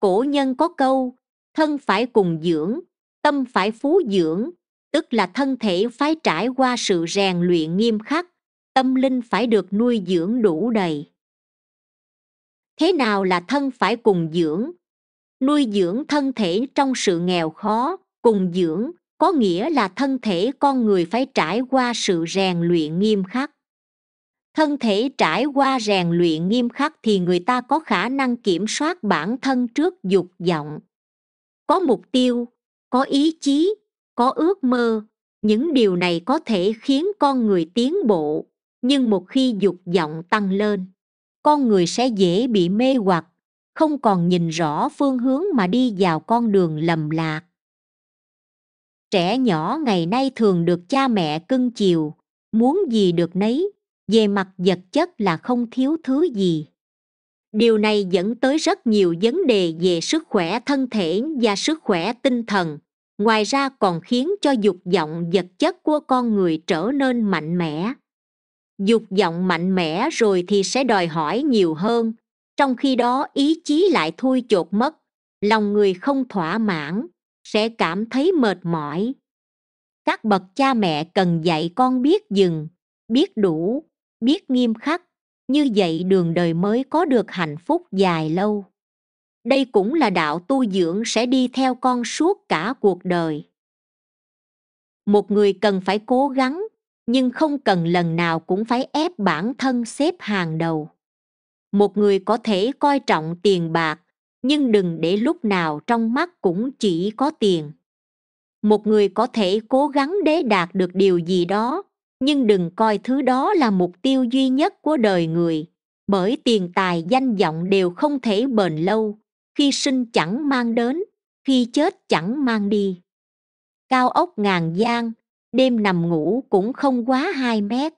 cổ nhân có câu thân phải cùng dưỡng tâm phải phú dưỡng tức là thân thể phải trải qua sự rèn luyện nghiêm khắc tâm linh phải được nuôi dưỡng đủ đầy thế nào là thân phải cùng dưỡng nuôi dưỡng thân thể trong sự nghèo khó cùng dưỡng có nghĩa là thân thể con người phải trải qua sự rèn luyện nghiêm khắc thân thể trải qua rèn luyện nghiêm khắc thì người ta có khả năng kiểm soát bản thân trước dục vọng có mục tiêu có ý chí có ước mơ những điều này có thể khiến con người tiến bộ nhưng một khi dục vọng tăng lên con người sẽ dễ bị mê hoặc không còn nhìn rõ phương hướng mà đi vào con đường lầm lạc trẻ nhỏ ngày nay thường được cha mẹ cưng chiều muốn gì được nấy về mặt vật chất là không thiếu thứ gì điều này dẫn tới rất nhiều vấn đề về sức khỏe thân thể và sức khỏe tinh thần ngoài ra còn khiến cho dục vọng vật chất của con người trở nên mạnh mẽ dục vọng mạnh mẽ rồi thì sẽ đòi hỏi nhiều hơn trong khi đó ý chí lại thui chột mất lòng người không thỏa mãn sẽ cảm thấy mệt mỏi các bậc cha mẹ cần dạy con biết dừng biết đủ biết nghiêm khắc như vậy đường đời mới có được hạnh phúc dài lâu đây cũng là đạo tu dưỡng sẽ đi theo con suốt cả cuộc đời một người cần phải cố gắng nhưng không cần lần nào cũng phải ép bản thân xếp hàng đầu một người có thể coi trọng tiền bạc nhưng đừng để lúc nào trong mắt cũng chỉ có tiền một người có thể cố gắng để đạt được điều gì đó nhưng đừng coi thứ đó là mục tiêu duy nhất của đời người bởi tiền tài danh vọng đều không thể bền lâu khi sinh chẳng mang đến khi chết chẳng mang đi cao ốc ngàn gian đêm nằm ngủ cũng không quá hai mét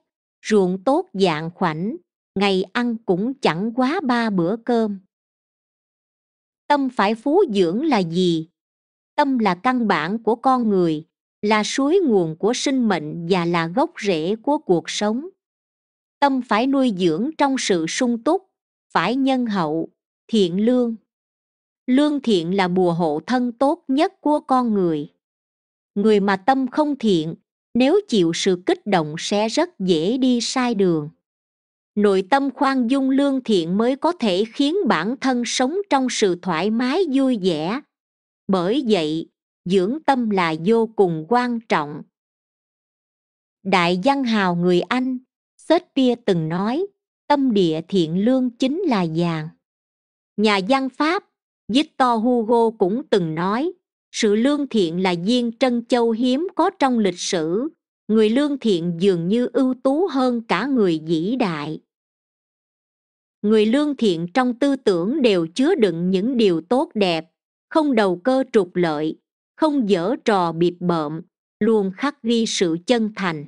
ruộng tốt dạng khoảnh ngày ăn cũng chẳng quá ba bữa cơm tâm phải phú dưỡng là gì tâm là căn bản của con người là suối nguồn của sinh mệnh và là gốc rễ của cuộc sống tâm phải nuôi dưỡng trong sự sung túc phải nhân hậu thiện lương lương thiện là bùa hộ thân tốt nhất của con người người mà tâm không thiện nếu chịu sự kích động sẽ rất dễ đi sai đường nội tâm khoan dung lương thiện mới có thể khiến bản thân sống trong sự thoải mái vui vẻ bởi vậy dưỡng tâm là vô cùng quan trọng đại văn hào người anh shakespeare từng nói tâm địa thiện lương chính là vàng nhà văn pháp victor hugo cũng từng nói sự lương thiện là viên trân châu hiếm có trong lịch sử người lương thiện dường như ưu tú hơn cả người vĩ đại người lương thiện trong tư tưởng đều chứa đựng những điều tốt đẹp không đầu cơ trục lợi không dở trò bịp bợm luôn khắc ghi sự chân thành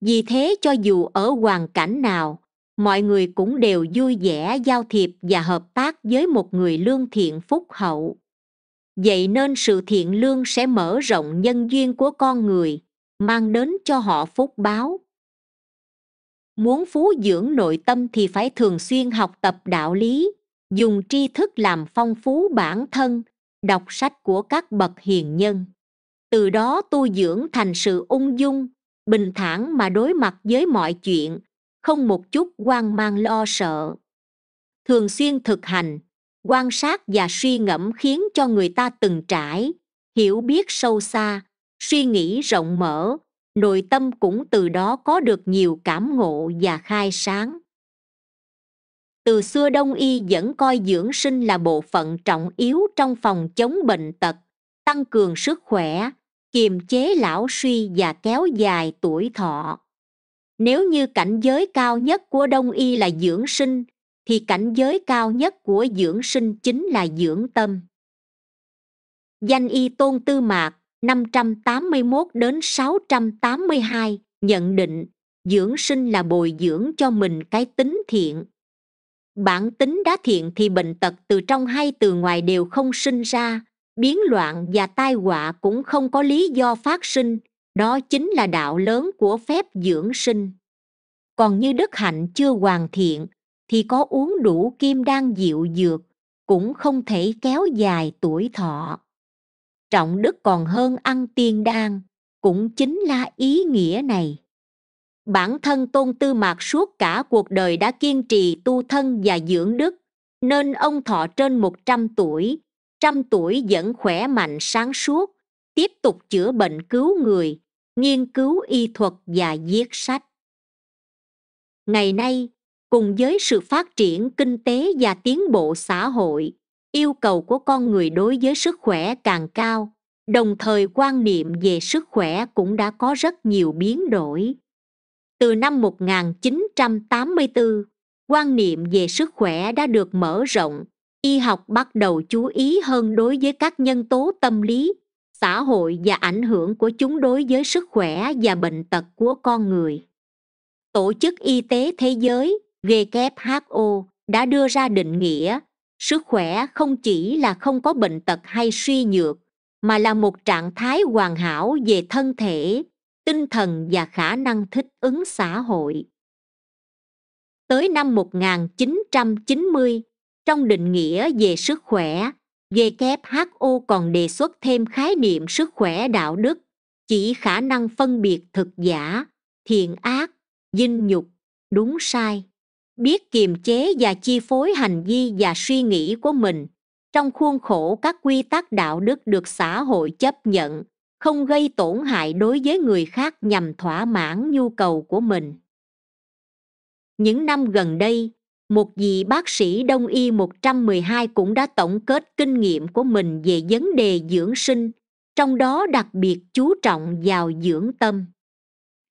vì thế cho dù ở hoàn cảnh nào mọi người cũng đều vui vẻ giao thiệp và hợp tác với một người lương thiện phúc hậu vậy nên sự thiện lương sẽ mở rộng nhân duyên của con người mang đến cho họ phúc báo muốn phú dưỡng nội tâm thì phải thường xuyên học tập đạo lý dùng tri thức làm phong phú bản thân đọc sách của các bậc hiền nhân từ đó tu dưỡng thành sự ung dung bình thản mà đối mặt với mọi chuyện không một chút hoang mang lo sợ thường xuyên thực hành quan sát và suy ngẫm khiến cho người ta từng trải hiểu biết sâu xa suy nghĩ rộng mở nội tâm cũng từ đó có được nhiều cảm ngộ và khai sáng từ xưa đông y vẫn coi dưỡng sinh là bộ phận trọng yếu trong phòng chống bệnh tật tăng cường sức khỏe kiềm chế lão suy và kéo dài tuổi thọ nếu như cảnh giới cao nhất của đông y là dưỡng sinh thì cảnh giới cao nhất của dưỡng sinh chính là dưỡng tâm danh y tôn tư mạc 581 đến 682 nhận định dưỡng sinh là bồi dưỡng cho mình cái tính thiện bản tính đã thiện thì bệnh tật từ trong hay từ ngoài đều không sinh ra biến loạn và tai họa cũng không có lý do phát sinh đó chính là đạo lớn của phép dưỡng sinh còn như đức hạnh chưa hoàn thiện thì có uống đủ kim đan diệu dược cũng không thể kéo dài tuổi thọ trọng đức còn hơn ăn tiên đan cũng chính là ý nghĩa này bản thân tôn tư mạc suốt cả cuộc đời đã kiên trì tu thân và dưỡng đức nên ông thọ trên một trăm tuổi, trăm tuổi vẫn khỏe mạnh sáng suốt, tiếp tục chữa bệnh cứu người, nghiên cứu y thuật và viết sách. Ngày nay, cùng với sự phát triển kinh tế và tiến bộ xã hội, yêu cầu của con người đối với sức khỏe càng cao, đồng thời quan niệm về sức khỏe cũng đã có rất nhiều biến đổi từ năm 1984 quan niệm về sức khỏe đã được mở rộng y học bắt đầu chú ý hơn đối với các nhân tố tâm lý xã hội và ảnh hưởng của chúng đối với sức khỏe và bệnh tật của con người tổ chức y tế thế giới who đã đưa ra định nghĩa sức khỏe không chỉ là không có bệnh tật hay suy nhược mà là một trạng thái hoàn hảo về thân thể tinh thần và khả năng thích ứng xã hội. Tới năm 1990, trong định nghĩa về sức khỏe, WHO còn đề xuất thêm khái niệm sức khỏe đạo đức, chỉ khả năng phân biệt thực giả, thiện ác, dinh nhục, đúng sai, biết kiềm chế và chi phối hành vi và suy nghĩ của mình trong khuôn khổ các quy tắc đạo đức được xã hội chấp nhận không gây tổn hại đối với người khác nhằm thỏa mãn nhu cầu của mình những năm gần đây một vị bác sĩ đông y 112 cũng đã tổng kết kinh nghiệm của mình về vấn đề dưỡng sinh, trong đó đặc biệt chú trọng vào dưỡng tâm.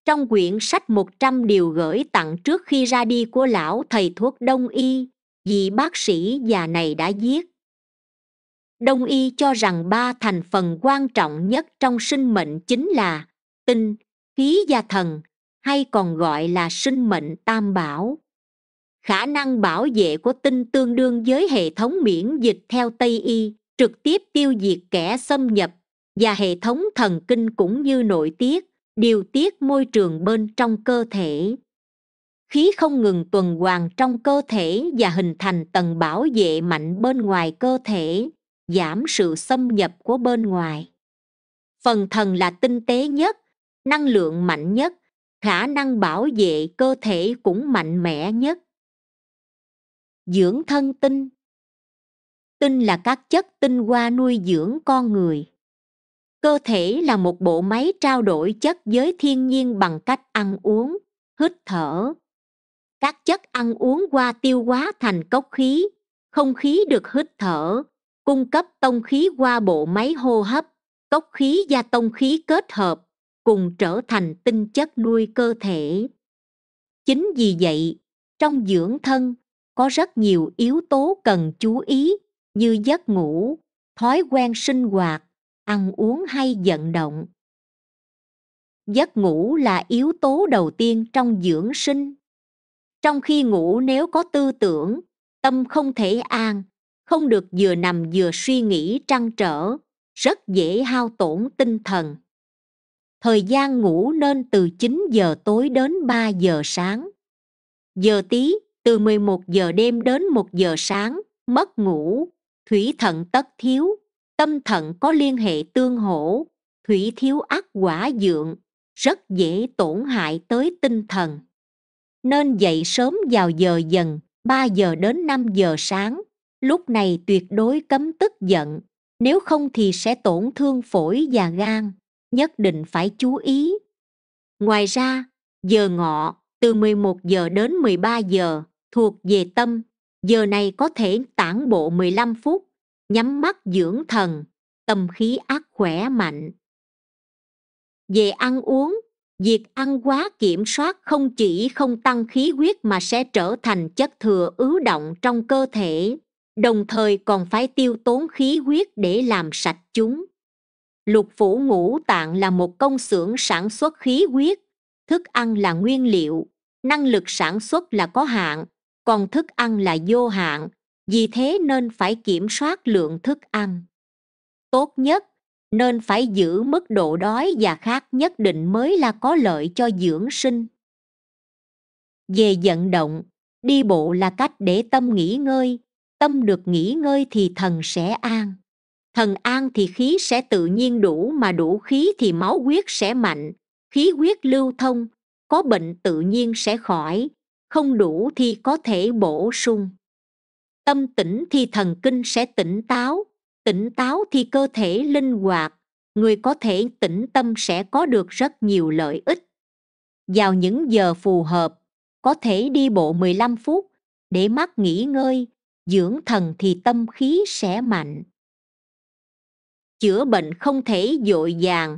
Trong quyển sách 100 điều gửi tặng trước khi ra đi của lão thầy thuốc đông y, vị bác sĩ già này đã viết đông y cho rằng ba thành phần quan trọng nhất trong sinh mệnh chính là tinh khí và thần hay còn gọi là sinh mệnh tam bảo khả năng bảo vệ của tinh tương đương với hệ thống miễn dịch theo tây y trực tiếp tiêu diệt kẻ xâm nhập và hệ thống thần kinh cũng như nội tiết điều tiết môi trường bên trong cơ thể khí không ngừng tuần hoàn trong cơ thể và hình thành tầng bảo vệ mạnh bên ngoài cơ thể giảm sự xâm nhập của bên ngoài phần thần là tinh tế nhất năng lượng mạnh nhất khả năng bảo vệ cơ thể cũng mạnh mẽ nhất dưỡng thân tinh tinh là các chất tinh hoa nuôi dưỡng con người cơ thể là một bộ máy trao đổi chất với thiên nhiên bằng cách ăn uống hít thở các chất ăn uống qua tiêu hóa thành cốc khí không khí được hít thở cung cấp tông khí qua bộ máy hô hấp cốc khí và tông khí kết hợp cùng trở thành tinh chất nuôi cơ thể chính vì vậy trong dưỡng thân có rất nhiều yếu tố cần chú ý như giấc ngủ thói quen sinh hoạt ăn uống hay vận động giấc ngủ là yếu tố đầu tiên trong dưỡng sinh trong khi ngủ nếu có tư tưởng tâm không thể an không được vừa nằm vừa suy nghĩ trăn trở rất dễ hao tổn tinh thần thời gian ngủ nên từ 9 giờ tối đến 3 giờ sáng. Giờ tí, từ 11 giờ đêm đến 1 giờ sáng, mất ngủ, thủy thận tất thiếu, tâm thận có liên hệ tương hỗ, thủy thiếu ác quả dượng, rất dễ tổn hại tới tinh thần. Nên dậy sớm vào giờ dần, 3 giờ đến 5 giờ sáng, lúc này tuyệt đối cấm tức giận nếu không thì sẽ tổn thương phổi và gan nhất định phải chú ý ngoài ra giờ ngọ từ 11 giờ đến 13 giờ thuộc về tâm giờ này có thể tản bộ 15 phút nhắm mắt dưỡng thần tâm khí ác khỏe mạnh về ăn uống việc ăn quá kiểm soát không chỉ không tăng khí huyết mà sẽ trở thành chất thừa ứ động trong cơ thể đồng thời còn phải tiêu tốn khí huyết để làm sạch chúng lục phủ ngũ tạng là một công xưởng sản xuất khí huyết thức ăn là nguyên liệu năng lực sản xuất là có hạn còn thức ăn là vô hạn vì thế nên phải kiểm soát lượng thức ăn tốt nhất nên phải giữ mức độ đói và khát nhất định mới là có lợi cho dưỡng sinh về vận động đi bộ là cách để tâm nghỉ ngơi tâm được nghỉ ngơi thì thần sẽ an thần an thì khí sẽ tự nhiên đủ mà đủ khí thì máu huyết sẽ mạnh khí huyết lưu thông có bệnh tự nhiên sẽ khỏi không đủ thì có thể bổ sung tâm tĩnh thì thần kinh sẽ tỉnh táo tỉnh táo thì cơ thể linh hoạt người có thể tĩnh tâm sẽ có được rất nhiều lợi ích vào những giờ phù hợp có thể đi bộ 15 phút để mắt nghỉ ngơi dưỡng thần thì tâm khí sẽ mạnh chữa bệnh không thể dội vàng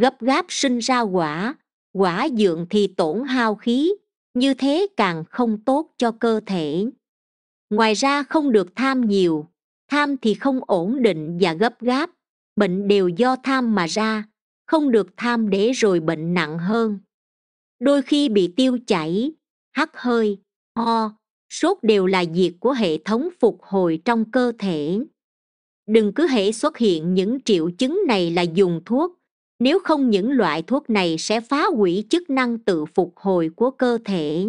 gấp gáp sinh ra quả quả dưỡng thì tổn hao khí như thế càng không tốt cho cơ thể ngoài ra không được tham nhiều tham thì không ổn định và gấp gáp bệnh đều do tham mà ra không được tham để rồi bệnh nặng hơn đôi khi bị tiêu chảy hắt hơi ho sốt đều là diệt của hệ thống phục hồi trong cơ thể đừng cứ hệ xuất hiện những triệu chứng này là dùng thuốc nếu không những loại thuốc này sẽ phá hủy chức năng tự phục hồi của cơ thể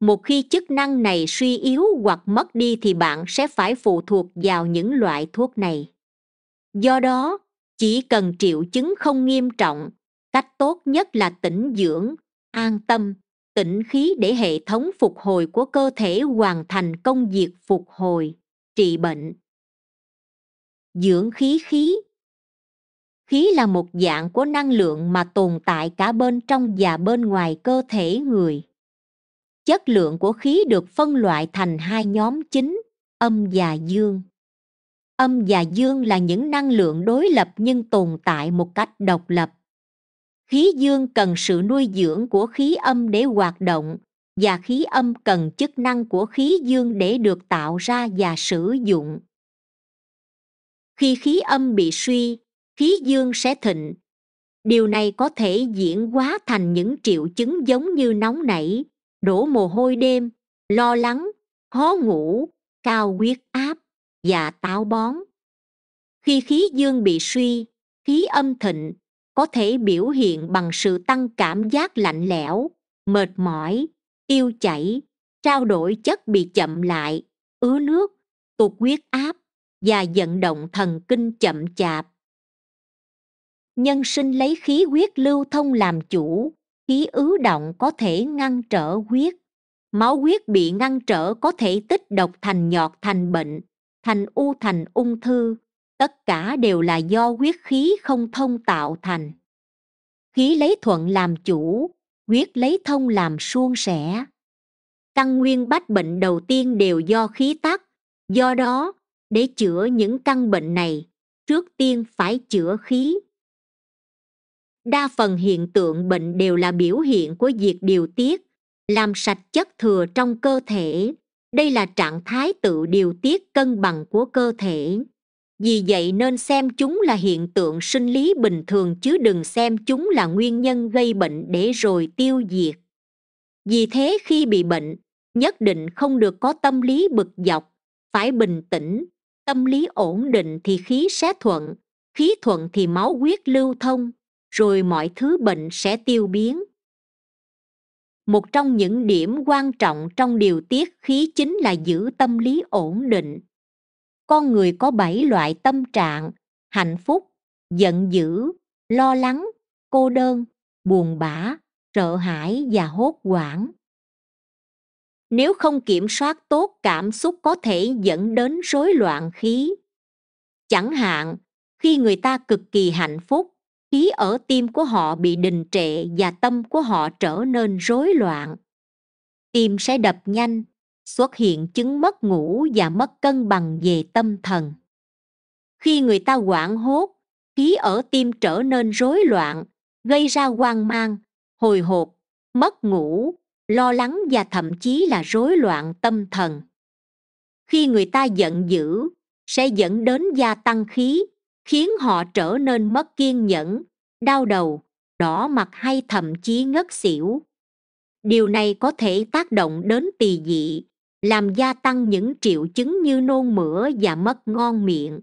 một khi chức năng này suy yếu hoặc mất đi thì bạn sẽ phải phụ thuộc vào những loại thuốc này do đó chỉ cần triệu chứng không nghiêm trọng cách tốt nhất là tĩnh dưỡng an tâm tĩnh khí để hệ thống phục hồi của cơ thể hoàn thành công việc phục hồi trị bệnh dưỡng khí khí khí là một dạng của năng lượng mà tồn tại cả bên trong và bên ngoài cơ thể người chất lượng của khí được phân loại thành hai nhóm chính âm và dương âm và dương là những năng lượng đối lập nhưng tồn tại một cách độc lập khí dương cần sự nuôi dưỡng của khí âm để hoạt động và khí âm cần chức năng của khí dương để được tạo ra và sử dụng khi khí âm bị suy khí dương sẽ thịnh điều này có thể diễn hóa thành những triệu chứng giống như nóng nảy đổ mồ hôi đêm lo lắng khó ngủ cao huyết áp và táo bón khi khí dương bị suy khí âm thịnh có thể biểu hiện bằng sự tăng cảm giác lạnh lẽo mệt mỏi tiêu chảy trao đổi chất bị chậm lại ứ nước tụt huyết áp và vận động thần kinh chậm chạp nhân sinh lấy khí huyết lưu thông làm chủ khí ứ động có thể ngăn trở huyết máu huyết bị ngăn trở có thể tích độc thành nhọt thành bệnh thành u thành ung thư tất cả đều là do huyết khí không thông tạo thành khí lấy thuận làm chủ huyết lấy thông làm suôn sẻ căn nguyên bách bệnh đầu tiên đều do khí tắc do đó để chữa những căn bệnh này trước tiên phải chữa khí đa phần hiện tượng bệnh đều là biểu hiện của việc điều tiết làm sạch chất thừa trong cơ thể đây là trạng thái tự điều tiết cân bằng của cơ thể vì vậy nên xem chúng là hiện tượng sinh lý bình thường chứ đừng xem chúng là nguyên nhân gây bệnh để rồi tiêu diệt vì thế khi bị bệnh nhất định không được có tâm lý bực dọc phải bình tĩnh tâm lý ổn định thì khí sẽ thuận khí thuận thì máu huyết lưu thông rồi mọi thứ bệnh sẽ tiêu biến một trong những điểm quan trọng trong điều tiết khí chính là giữ tâm lý ổn định con người có bảy loại tâm trạng hạnh phúc giận dữ lo lắng cô đơn buồn bã sợ hãi và hốt hoảng nếu không kiểm soát tốt cảm xúc có thể dẫn đến rối loạn khí chẳng hạn khi người ta cực kỳ hạnh phúc khí ở tim của họ bị đình trệ và tâm của họ trở nên rối loạn tim sẽ đập nhanh xuất hiện chứng mất ngủ và mất cân bằng về tâm thần khi người ta hoảng hốt khí ở tim trở nên rối loạn gây ra hoang mang hồi hộp mất ngủ lo lắng và thậm chí là rối loạn tâm thần khi người ta giận dữ sẽ dẫn đến gia tăng khí khiến họ trở nên mất kiên nhẫn đau đầu đỏ mặt hay thậm chí ngất xỉu điều này có thể tác động đến tỳ dị làm gia tăng những triệu chứng như nôn mửa và mất ngon miệng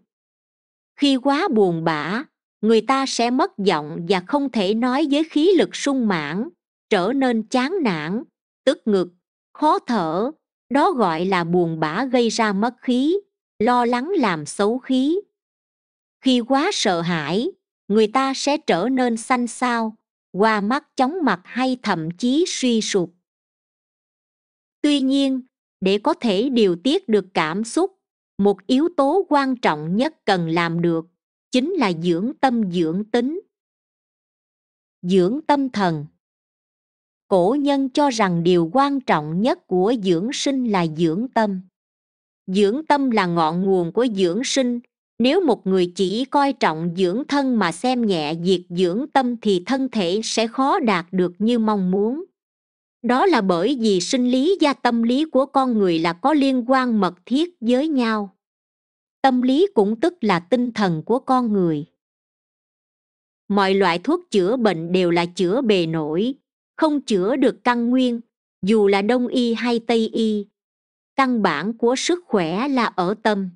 khi quá buồn bã người ta sẽ mất giọng và không thể nói với khí lực sung mãn trở nên chán nản tức ngực khó thở đó gọi là buồn bã gây ra mất khí lo lắng làm xấu khí khi quá sợ hãi người ta sẽ trở nên xanh xao qua mắt chóng mặt hay thậm chí suy sụp tuy nhiên để có thể điều tiết được cảm xúc một yếu tố quan trọng nhất cần làm được chính là dưỡng tâm dưỡng tính dưỡng tâm thần cổ nhân cho rằng điều quan trọng nhất của dưỡng sinh là dưỡng tâm dưỡng tâm là ngọn nguồn của dưỡng sinh nếu một người chỉ coi trọng dưỡng thân mà xem nhẹ việc dưỡng tâm thì thân thể sẽ khó đạt được như mong muốn đó là bởi vì sinh lý và tâm lý của con người là có liên quan mật thiết với nhau tâm lý cũng tức là tinh thần của con người mọi loại thuốc chữa bệnh đều là chữa bề nổi không chữa được căn nguyên dù là đông y hay tây y căn bản của sức khỏe là ở tâm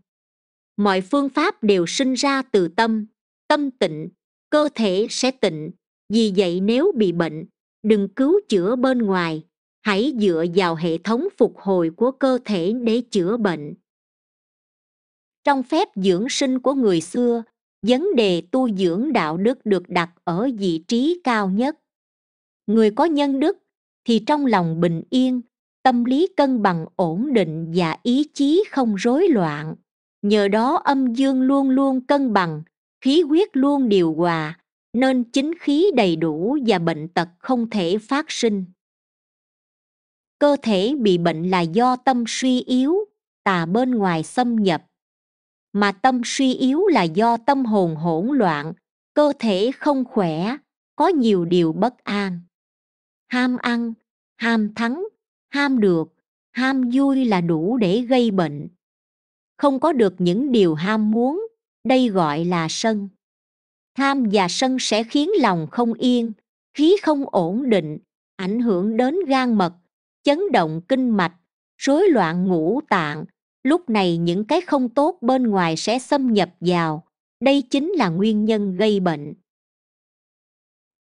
mọi phương pháp đều sinh ra từ tâm tâm tịnh cơ thể sẽ tịnh vì vậy nếu bị bệnh đừng cứu chữa bên ngoài hãy dựa vào hệ thống phục hồi của cơ thể để chữa bệnh trong phép dưỡng sinh của người xưa vấn đề tu dưỡng đạo đức được đặt ở vị trí cao nhất người có nhân đức thì trong lòng bình yên tâm lý cân bằng ổn định và ý chí không rối loạn nhờ đó âm dương luôn luôn cân bằng khí huyết luôn điều hòa nên chính khí đầy đủ và bệnh tật không thể phát sinh cơ thể bị bệnh là do tâm suy yếu tà bên ngoài xâm nhập mà tâm suy yếu là do tâm hồn hỗn loạn cơ thể không khỏe có nhiều điều bất an ham ăn ham thắng ham được ham vui là đủ để gây bệnh không có được những điều ham muốn đây gọi là sân tham và sân sẽ khiến lòng không yên khí không ổn định ảnh hưởng đến gan mật chấn động kinh mạch rối loạn ngũ tạng lúc này những cái không tốt bên ngoài sẽ xâm nhập vào đây chính là nguyên nhân gây bệnh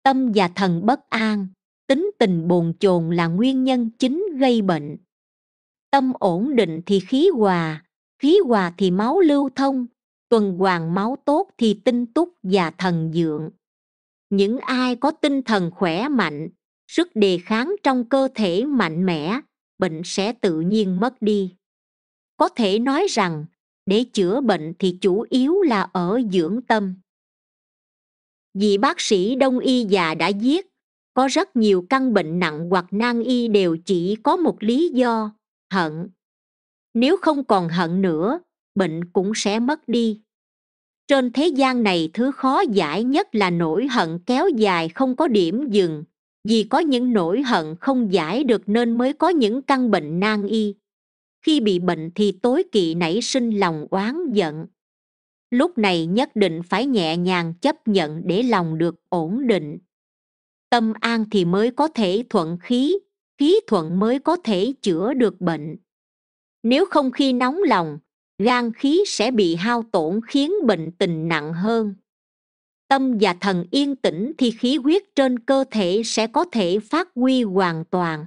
tâm và thần bất an tính tình bồn chồn là nguyên nhân chính gây bệnh tâm ổn định thì khí hòa khí hòa thì máu lưu thông tuần hoàn máu tốt thì tinh túc và thần dượng những ai có tinh thần khỏe mạnh sức đề kháng trong cơ thể mạnh mẽ bệnh sẽ tự nhiên mất đi có thể nói rằng để chữa bệnh thì chủ yếu là ở dưỡng tâm vì bác sĩ đông y già đã viết có rất nhiều căn bệnh nặng hoặc nan y đều chỉ có một lý do hận nếu không còn hận nữa bệnh cũng sẽ mất đi trên thế gian này thứ khó giải nhất là nỗi hận kéo dài không có điểm dừng vì có những nỗi hận không giải được nên mới có những căn bệnh nan y khi bị bệnh thì tối kỵ nảy sinh lòng oán giận lúc này nhất định phải nhẹ nhàng chấp nhận để lòng được ổn định tâm an thì mới có thể thuận khí khí thuận mới có thể chữa được bệnh nếu không khi nóng lòng gan khí sẽ bị hao tổn khiến bệnh tình nặng hơn tâm và thần yên tĩnh thì khí huyết trên cơ thể sẽ có thể phát huy hoàn toàn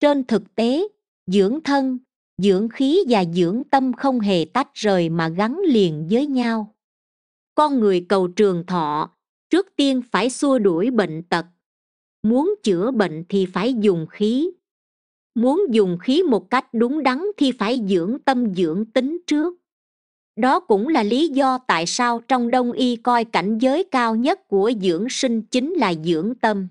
trên thực tế dưỡng thân dưỡng khí và dưỡng tâm không hề tách rời mà gắn liền với nhau con người cầu trường thọ trước tiên phải xua đuổi bệnh tật muốn chữa bệnh thì phải dùng khí muốn dùng khí một cách đúng đắn thì phải dưỡng tâm dưỡng tính trước đó cũng là lý do tại sao trong đông y coi cảnh giới cao nhất của dưỡng sinh chính là dưỡng tâm